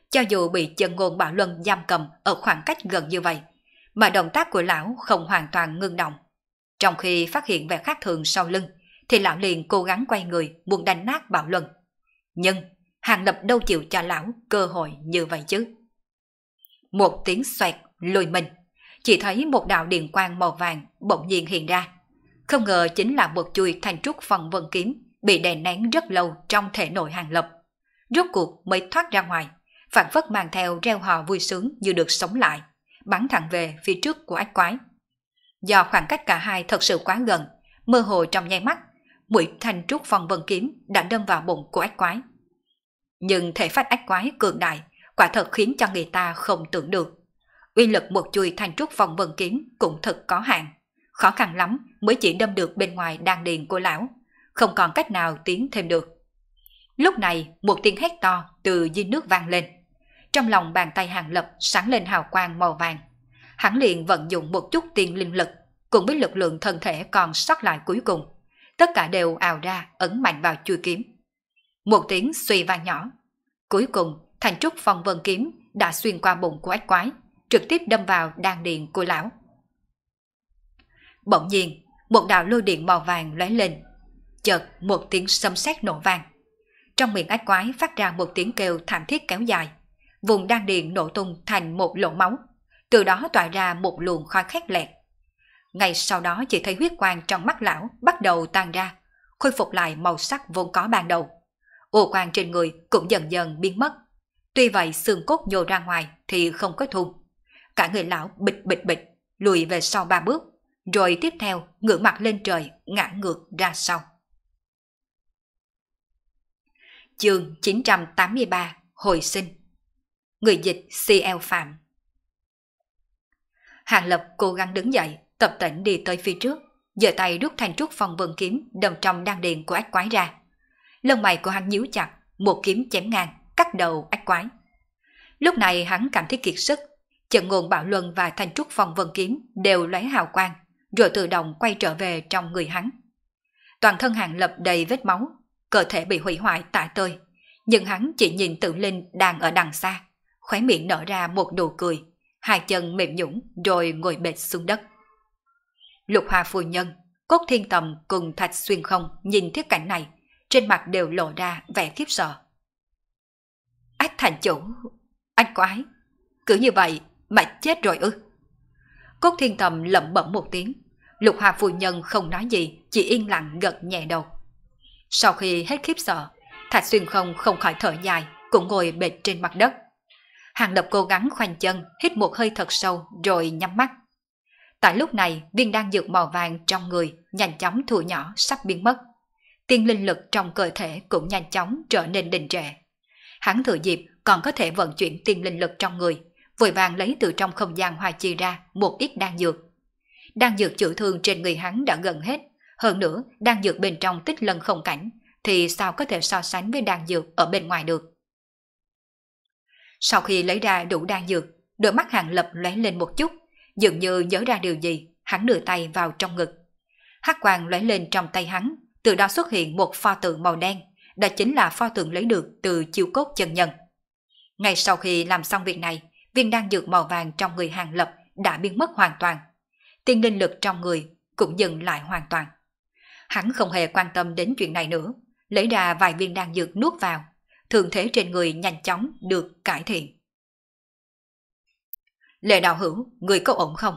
Cho dù bị chân ngôn bạo Luân giam cầm ở khoảng cách gần như vậy, mà động tác của lão không hoàn toàn ngưng động. Trong khi phát hiện vẻ khác thường sau lưng, thì lão liền cố gắng quay người muốn đánh nát bạo Luân. Nhưng, Hàng Lập đâu chịu cho lão cơ hội như vậy chứ. Một tiếng xoẹt lùi mình, chỉ thấy một đạo điện quang màu vàng bỗng nhiên hiện ra. Không ngờ chính là một chuôi thành trúc phòng vân kiếm bị đè nén rất lâu trong thể nội hàng lập. Rốt cuộc mới thoát ra ngoài, phản phất mang theo reo hò vui sướng như được sống lại, bắn thẳng về phía trước của ác quái. Do khoảng cách cả hai thật sự quá gần, mơ hồ trong nháy mắt, mũi thanh trúc phong vân kiếm đã đâm vào bụng của ác quái. Nhưng thể phách ác quái cường đại quả thật khiến cho người ta không tưởng được. Uy lực một chùi thanh trúc phong vân kiếm cũng thật có hạn, khó khăn lắm mới chỉ đâm được bên ngoài đan điền của lão không còn cách nào tiến thêm được. Lúc này, một tiếng hét to từ dưới nước vang lên. Trong lòng bàn tay Hàng Lập sáng lên hào quang màu vàng. Hắn liền vận dụng một chút tiên linh lực, cùng với lực lượng thân thể còn sót lại cuối cùng. Tất cả đều ào ra, ấn mạnh vào chui kiếm. Một tiếng suy vang nhỏ. Cuối cùng, thành trúc phong vân kiếm đã xuyên qua bụng của ách quái, trực tiếp đâm vào đan điện của lão. Bỗng nhiên, một đạo lôi điện màu vàng lóe lên chợt một tiếng sấm sét nổ vang. Trong miệng ách quái phát ra một tiếng kêu thảm thiết kéo dài. Vùng đan điền nổ tung thành một lỗ máu, từ đó tỏa ra một luồng khói khét lẹt. Ngay sau đó chỉ thấy huyết quang trong mắt lão bắt đầu tan ra, khôi phục lại màu sắc vốn có ban đầu. Ô quang trên người cũng dần dần biến mất. Tuy vậy xương cốt nhô ra ngoài thì không có thùng. Cả người lão bịch bịch bịch, lùi về sau ba bước, rồi tiếp theo ngửa mặt lên trời ngã ngược ra sau chương 983 hồi sinh. Người dịch CL Phạm. Hàng Lập cố gắng đứng dậy, tập tỉnh đi tới phía trước, giơ tay rút thanh trúc phòng vân kiếm đồng trong đan điện của ách quái ra. Lông mày của hắn nhíu chặt, một kiếm chém ngang, cắt đầu ách quái. Lúc này hắn cảm thấy kiệt sức, chân nguồn bạo luân và thanh trúc phòng vân kiếm đều lóe hào quang, rồi tự động quay trở về trong người hắn. Toàn thân Hàng Lập đầy vết máu, cơ thể bị hủy hoại tại tơi. Nhưng hắn chỉ nhìn tự linh đang ở đằng xa, khóe miệng nở ra một nụ cười, hai chân mềm nhũng rồi ngồi bệt xuống đất. Lục Hoa phu nhân, Cốt Thiên Tầm cùng Thạch Xuyên Không nhìn thiết cảnh này, trên mặt đều lộ ra vẻ khiếp sợ. Ách thành chủ, anh quái, cứ như vậy mà chết rồi ư? Cốt Thiên Tầm lẩm bẩm một tiếng, Lục Hoa phu nhân không nói gì, chỉ yên lặng gật nhẹ đầu. Sau khi hết khiếp sợ, Thạch Xuyên không không khỏi thở dài, cũng ngồi bệt trên mặt đất. Hàng lập cố gắng khoanh chân, hít một hơi thật sâu rồi nhắm mắt. Tại lúc này, viên đan dược màu vàng trong người nhanh chóng thu nhỏ sắp biến mất. Tiên linh lực trong cơ thể cũng nhanh chóng trở nên đình trệ. Hắn thừa dịp còn có thể vận chuyển tiên linh lực trong người, vội vàng lấy từ trong không gian hoa chi ra một ít đan dược. Đan dược chữa thương trên người hắn đã gần hết, hơn nữa, đan dược bên trong tích lân không cảnh, thì sao có thể so sánh với đan dược ở bên ngoài được. Sau khi lấy ra đủ đan dược, đôi mắt hàng lập lóe lên một chút, dường như nhớ ra điều gì, hắn đưa tay vào trong ngực. Hắc quang lóe lên trong tay hắn, từ đó xuất hiện một pho tượng màu đen, đó chính là pho tượng lấy được từ chiêu cốt chân nhân. Ngay sau khi làm xong việc này, viên đan dược màu vàng trong người hàng lập đã biến mất hoàn toàn. Tiên linh lực trong người cũng dừng lại hoàn toàn hắn không hề quan tâm đến chuyện này nữa, lấy ra vài viên đan dược nuốt vào, thường thế trên người nhanh chóng được cải thiện. Lệ đạo hữu, người có ổn không?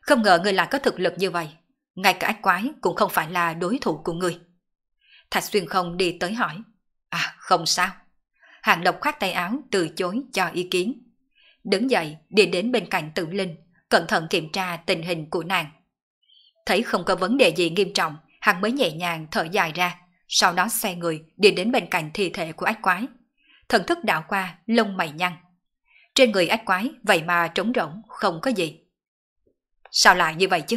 Không ngờ người lại có thực lực như vậy, ngay cả ách quái cũng không phải là đối thủ của người. Thạch xuyên không đi tới hỏi, à không sao. Hàng độc khoát tay áo từ chối cho ý kiến. Đứng dậy đi đến bên cạnh tử linh, cẩn thận kiểm tra tình hình của nàng. Thấy không có vấn đề gì nghiêm trọng, hắn mới nhẹ nhàng thở dài ra, sau đó xoay người đi đến bên cạnh thi thể của ách quái. Thần thức đảo qua, lông mày nhăn. Trên người ách quái vậy mà trống rỗng, không có gì. Sao lại như vậy chứ?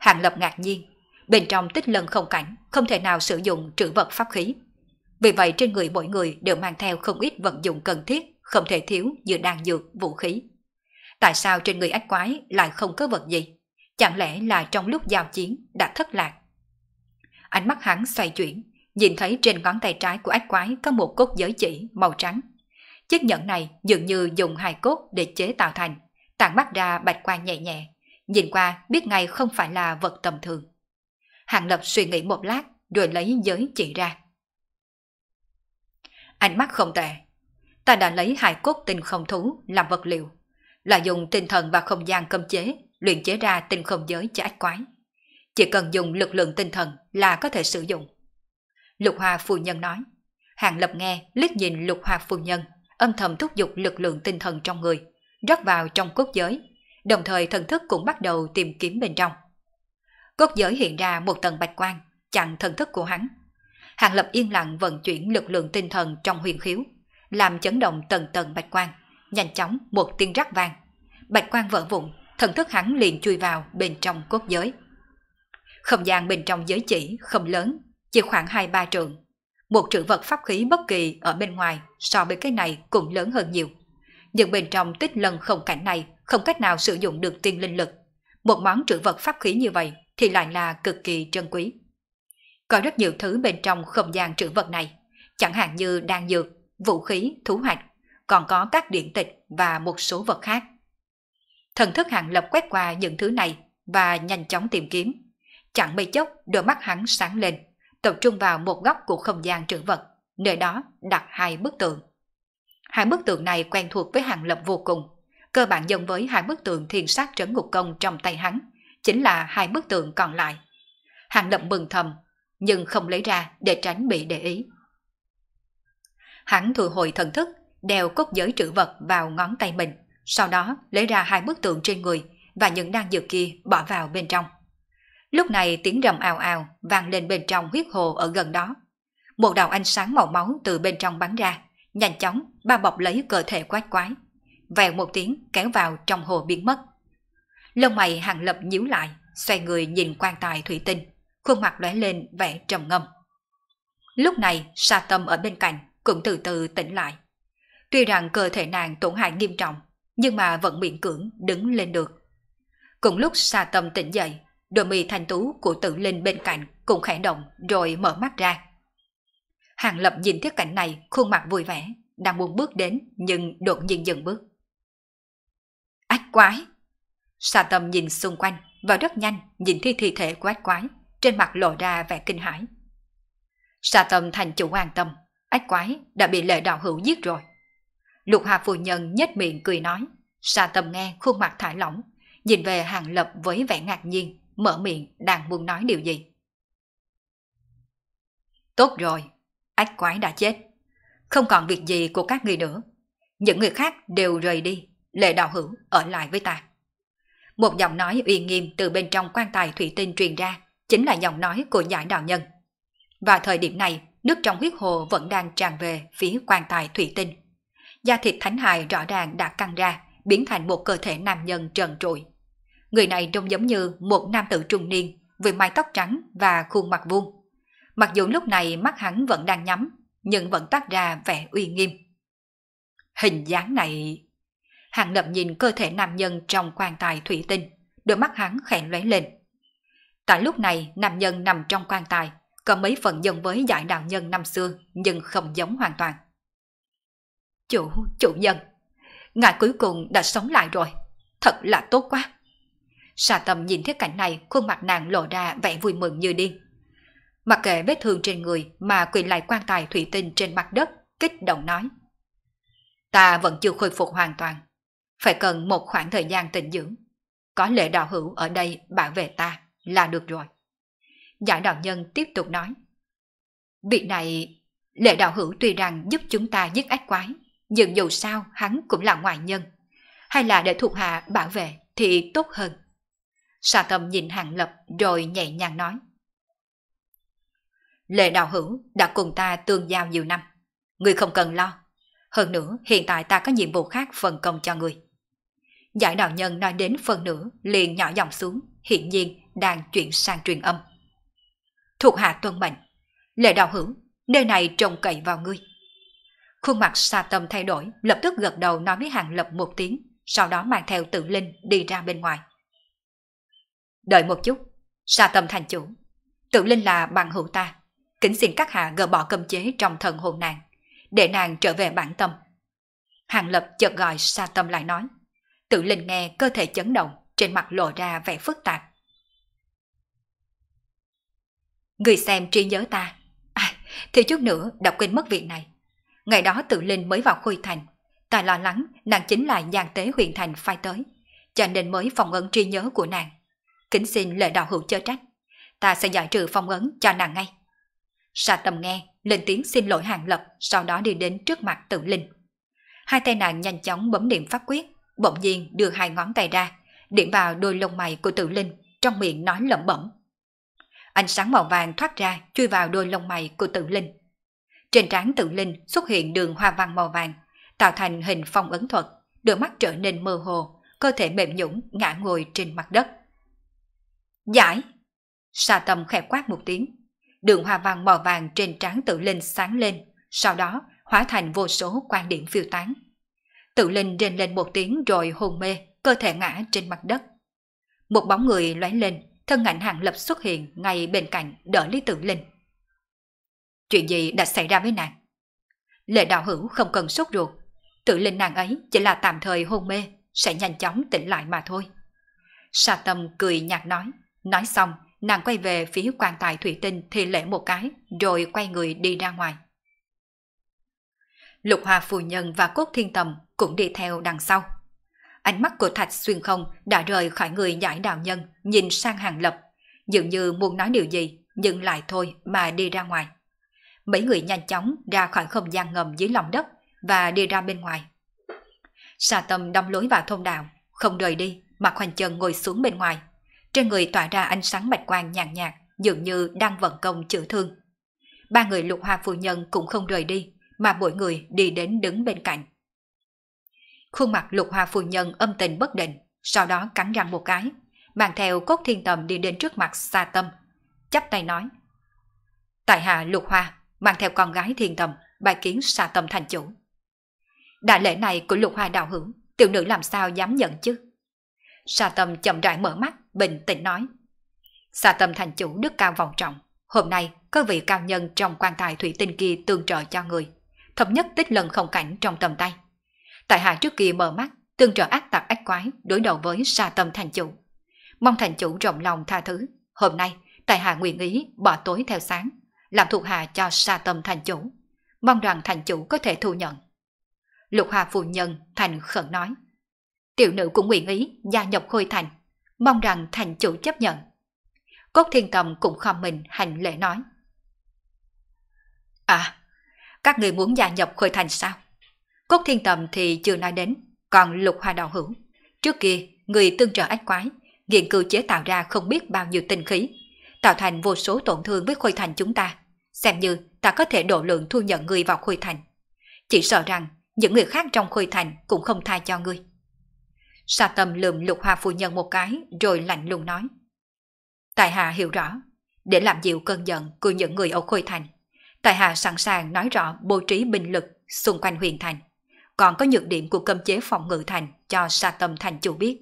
Hàng Lập ngạc nhiên, bên trong tích lần không cảnh, không thể nào sử dụng trữ vật pháp khí. Vì vậy trên người mỗi người đều mang theo không ít vận dụng cần thiết, không thể thiếu như đan dược, vũ khí. Tại sao trên người ách quái lại không có vật gì? Chẳng lẽ là trong lúc giao chiến đã thất lạc ánh mắt hắn xoay chuyển, nhìn thấy trên ngón tay trái của ách quái có một cốt giới chỉ màu trắng. Chiếc nhẫn này dường như dùng hài cốt để chế tạo thành, tàn mắt ra bạch quang nhẹ nhẹ, nhìn qua biết ngay không phải là vật tầm thường. Hàng Lập suy nghĩ một lát rồi lấy giới chỉ ra. Ánh mắt không tệ, ta đã lấy hài cốt tình không thú làm vật liệu, là dùng tinh thần và không gian cấm chế luyện chế ra tinh không giới cho ách quái chỉ cần dùng lực lượng tinh thần là có thể sử dụng. Lục Hoa Phu Nhân nói. Hàng Lập nghe, liếc nhìn Lục Hoa Phu Nhân, âm thầm thúc giục lực lượng tinh thần trong người, rót vào trong cốt giới, đồng thời thần thức cũng bắt đầu tìm kiếm bên trong. Cốt giới hiện ra một tầng bạch quang, chặn thần thức của hắn. Hàng Lập yên lặng vận chuyển lực lượng tinh thần trong huyền khiếu, làm chấn động tầng tầng bạch quang, nhanh chóng một tiếng rắc vang. Bạch quang vỡ vụn, thần thức hắn liền chui vào bên trong cốt giới. Không gian bên trong giới chỉ không lớn, chỉ khoảng 2-3 trượng. Một trữ vật pháp khí bất kỳ ở bên ngoài so với cái này cũng lớn hơn nhiều. Nhưng bên trong tích lần không cảnh này không cách nào sử dụng được tiên linh lực. Một món trữ vật pháp khí như vậy thì lại là cực kỳ trân quý. Có rất nhiều thứ bên trong không gian trữ vật này, chẳng hạn như đan dược, vũ khí, thú hoạch, còn có các điện tịch và một số vật khác. Thần thức hạng lập quét qua những thứ này và nhanh chóng tìm kiếm. Chẳng mấy chốc, đôi mắt hắn sáng lên, tập trung vào một góc của không gian trữ vật, nơi đó đặt hai bức tượng. Hai bức tượng này quen thuộc với hàng lập vô cùng, cơ bản giống với hai bức tượng thiền sát trấn ngục công trong tay hắn, chính là hai bức tượng còn lại. Hàng lập mừng thầm, nhưng không lấy ra để tránh bị để ý. Hắn thu hồi thần thức, đeo cốt giới trữ vật vào ngón tay mình, sau đó lấy ra hai bức tượng trên người và những đan dược kia bỏ vào bên trong. Lúc này tiếng rầm ào ào vang lên bên trong huyết hồ ở gần đó. Một đạo ánh sáng màu máu từ bên trong bắn ra, nhanh chóng ba bọc lấy cơ thể quái quái. Vèo một tiếng kéo vào trong hồ biến mất. Lông mày hàng lập nhíu lại, xoay người nhìn quan tài thủy tinh, khuôn mặt lóe lên vẻ trầm ngâm. Lúc này, sa tâm ở bên cạnh cũng từ từ tỉnh lại. Tuy rằng cơ thể nàng tổn hại nghiêm trọng, nhưng mà vẫn miễn cưỡng đứng lên được. Cùng lúc sa tâm tỉnh dậy, đôi mi thanh tú của tự linh bên cạnh cũng khẽ động rồi mở mắt ra. Hàng Lập nhìn thấy cảnh này khuôn mặt vui vẻ, đang muốn bước đến nhưng đột nhiên dừng bước. Ách quái! Sa tâm nhìn xung quanh và rất nhanh nhìn thấy thi thể của ách quái, trên mặt lộ ra vẻ kinh hãi. Sa tâm thành chủ an tâm, ách quái đã bị lệ đạo hữu giết rồi. Lục Hà Phu Nhân nhếch miệng cười nói, Sa tâm nghe khuôn mặt thải lỏng, nhìn về Hàng Lập với vẻ ngạc nhiên, mở miệng đang muốn nói điều gì. Tốt rồi, ách quái đã chết. Không còn việc gì của các người nữa. Những người khác đều rời đi, lệ đạo hữu ở lại với ta. Một giọng nói uy nghiêm từ bên trong quan tài thủy tinh truyền ra, chính là giọng nói của giải đạo nhân. Và thời điểm này, nước trong huyết hồ vẫn đang tràn về phía quan tài thủy tinh. Da thịt thánh hài rõ ràng đã căng ra, biến thành một cơ thể nam nhân trần trụi. Người này trông giống như một nam tử trung niên với mái tóc trắng và khuôn mặt vuông. Mặc dù lúc này mắt hắn vẫn đang nhắm, nhưng vẫn toát ra vẻ uy nghiêm. Hình dáng này... Hàng lập nhìn cơ thể nam nhân trong quan tài thủy tinh, đôi mắt hắn khẽ lóe lên. Tại lúc này, nam nhân nằm trong quan tài, có mấy phần giống với giải đạo nhân năm xưa, nhưng không giống hoàn toàn. Chủ, chủ nhân, ngài cuối cùng đã sống lại rồi, thật là tốt quá. Xà tâm nhìn thấy cảnh này, khuôn mặt nàng lộ ra vẻ vui mừng như điên. Mặc kệ vết thương trên người mà quỳ lại quan tài thủy tinh trên mặt đất, kích động nói. Ta vẫn chưa khôi phục hoàn toàn. Phải cần một khoảng thời gian tịnh dưỡng. Có lệ đạo hữu ở đây bảo vệ ta là được rồi. Giải đạo nhân tiếp tục nói. Việc này, lệ đạo hữu tuy rằng giúp chúng ta giết ách quái, nhưng dù sao hắn cũng là ngoại nhân. Hay là để thuộc hạ bảo vệ thì tốt hơn. Sa Tâm nhìn Hàng Lập rồi nhẹ nhàng nói. Lệ đạo hữu đã cùng ta tương giao nhiều năm. Người không cần lo. Hơn nữa, hiện tại ta có nhiệm vụ khác phân công cho người. Giải đạo nhân nói đến phần nửa liền nhỏ giọng xuống, hiện nhiên đang chuyển sang truyền âm. Thuộc hạ tuân mệnh. Lệ đạo hữu, nơi này trông cậy vào ngươi. Khuôn mặt sa tâm thay đổi, lập tức gật đầu nói với hàng lập một tiếng, sau đó mang theo tự linh đi ra bên ngoài. Đợi một chút, Sa tâm thành chủ. Tự Linh là bằng hữu ta. Kính xin các hạ gỡ bỏ cấm chế trong thần hồn nàng, để nàng trở về bản tâm. Hàng Lập chợt gọi Sa tâm lại nói. Tự Linh nghe cơ thể chấn động, trên mặt lộ ra vẻ phức tạp. Người xem trí nhớ ta. À, thì chút nữa đã quên mất việc này. Ngày đó tự Linh mới vào khôi thành. Ta lo lắng nàng chính là giang tế huyện thành phai tới. Cho nên mới phòng ấn trí nhớ của nàng kính xin lời đạo hữu chớ trách. Ta sẽ giải trừ phong ấn cho nàng ngay. Sa tầm nghe, lên tiếng xin lỗi hàng lập, sau đó đi đến trước mặt tự linh. Hai tay nàng nhanh chóng bấm niệm pháp quyết, bỗng nhiên đưa hai ngón tay ra, điểm vào đôi lông mày của tự linh, trong miệng nói lẩm bẩm. Ánh sáng màu vàng thoát ra, chui vào đôi lông mày của tự linh. Trên trán tự linh xuất hiện đường hoa văn màu vàng, tạo thành hình phong ấn thuật, đôi mắt trở nên mơ hồ, cơ thể mềm nhũng ngã ngồi trên mặt đất. Giải! Sa tâm khẹp quát một tiếng. Đường hoa văn màu vàng trên trán tự linh sáng lên, sau đó hóa thành vô số quan điểm phiêu tán. Tự linh rên lên một tiếng rồi hôn mê, cơ thể ngã trên mặt đất. Một bóng người lóe lên, thân ảnh hàng lập xuất hiện ngay bên cạnh đỡ lý tự linh. Chuyện gì đã xảy ra với nàng? Lệ đạo hữu không cần sốt ruột, tự linh nàng ấy chỉ là tạm thời hôn mê, sẽ nhanh chóng tỉnh lại mà thôi. Sa tâm cười nhạt nói. Nói xong, nàng quay về phía quan tài thủy tinh thì lễ một cái, rồi quay người đi ra ngoài. Lục hòa phù Nhân và Cốt Thiên Tầm cũng đi theo đằng sau. Ánh mắt của Thạch Xuyên Không đã rời khỏi người giải đạo nhân, nhìn sang hàng lập, dường như muốn nói điều gì, nhưng lại thôi mà đi ra ngoài. Mấy người nhanh chóng ra khỏi không gian ngầm dưới lòng đất và đi ra bên ngoài. Sa Tâm đâm lối vào thông đạo, không rời đi mà khoanh chân ngồi xuống bên ngoài, trên người tỏa ra ánh sáng bạch quang nhàn nhạt, nhạt, dường như đang vận công chữa thương. Ba người lục hoa phu nhân cũng không rời đi, mà mỗi người đi đến đứng bên cạnh. Khuôn mặt lục hoa phu nhân âm tình bất định, sau đó cắn răng một cái, mang theo cốt thiên tầm đi đến trước mặt xa tâm, chắp tay nói. Tại hạ lục hoa, mang theo con gái thiên tầm, bài kiến xa tâm thành chủ. Đại lễ này của lục hoa đào hữu, tiểu nữ làm sao dám nhận chứ? xa tâm chậm rãi mở mắt, bình tĩnh nói. Xà tâm thành chủ đức cao vòng trọng, hôm nay có vị cao nhân trong quan tài thủy tinh kia tương trợ cho người, thập nhất tích lần không cảnh trong tầm tay. Tại hạ trước kia mở mắt, tương trợ ác tặc ác quái đối đầu với xà tâm thành chủ. Mong thành chủ rộng lòng tha thứ, hôm nay tại hạ nguyện ý bỏ tối theo sáng, làm thuộc hạ cho xà tâm thành chủ. Mong rằng thành chủ có thể thu nhận. Lục Hòa phụ nhân thành khẩn nói. Tiểu nữ cũng nguyện ý gia nhập khôi thành, mong rằng thành chủ chấp nhận. Cốt thiên tầm cũng khom mình hành lễ nói. À, các người muốn gia nhập khôi thành sao? Cốt thiên tầm thì chưa nói đến, còn lục hoa đạo hữu. Trước kia, người tương trợ ách quái, nghiên cứu chế tạo ra không biết bao nhiêu tinh khí, tạo thành vô số tổn thương với khôi thành chúng ta. Xem như ta có thể độ lượng thu nhận người vào khôi thành. Chỉ sợ rằng những người khác trong khôi thành cũng không tha cho ngươi. Sa tâm lườm lục hoa phu nhân một cái rồi lạnh lùng nói. Tài hạ hiểu rõ, để làm dịu cơn giận của những người ở Khôi Thành, Tài hạ sẵn sàng nói rõ bố trí binh lực xung quanh huyền thành, còn có nhược điểm của cơm chế phòng ngự thành cho sa tâm thành chủ biết.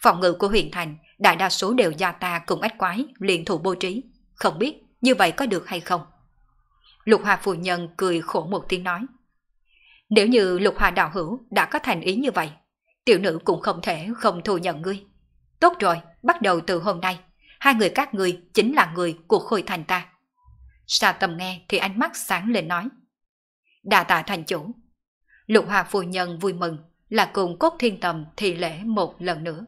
Phòng ngự của huyền thành đại đa số đều do ta cùng ách quái liên thủ bố trí, không biết như vậy có được hay không. Lục Hoa phu nhân cười khổ một tiếng nói. Nếu như Lục Hoa đạo hữu đã có thành ý như vậy, tiểu nữ cũng không thể không thừa nhận ngươi. Tốt rồi, bắt đầu từ hôm nay, hai người các ngươi chính là người của khôi thành ta. Sa tầm nghe thì ánh mắt sáng lên nói. Đà tạ thành chủ. Lục hòa phu nhân vui mừng là cùng cốt thiên tầm thì lễ một lần nữa.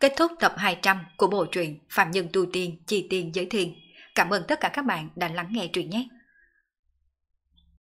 Kết thúc tập 200 của bộ truyện Phạm Nhân Tu Tiên Chi Tiên Giới Thiên. Cảm ơn tất cả các bạn đã lắng nghe truyện nhé.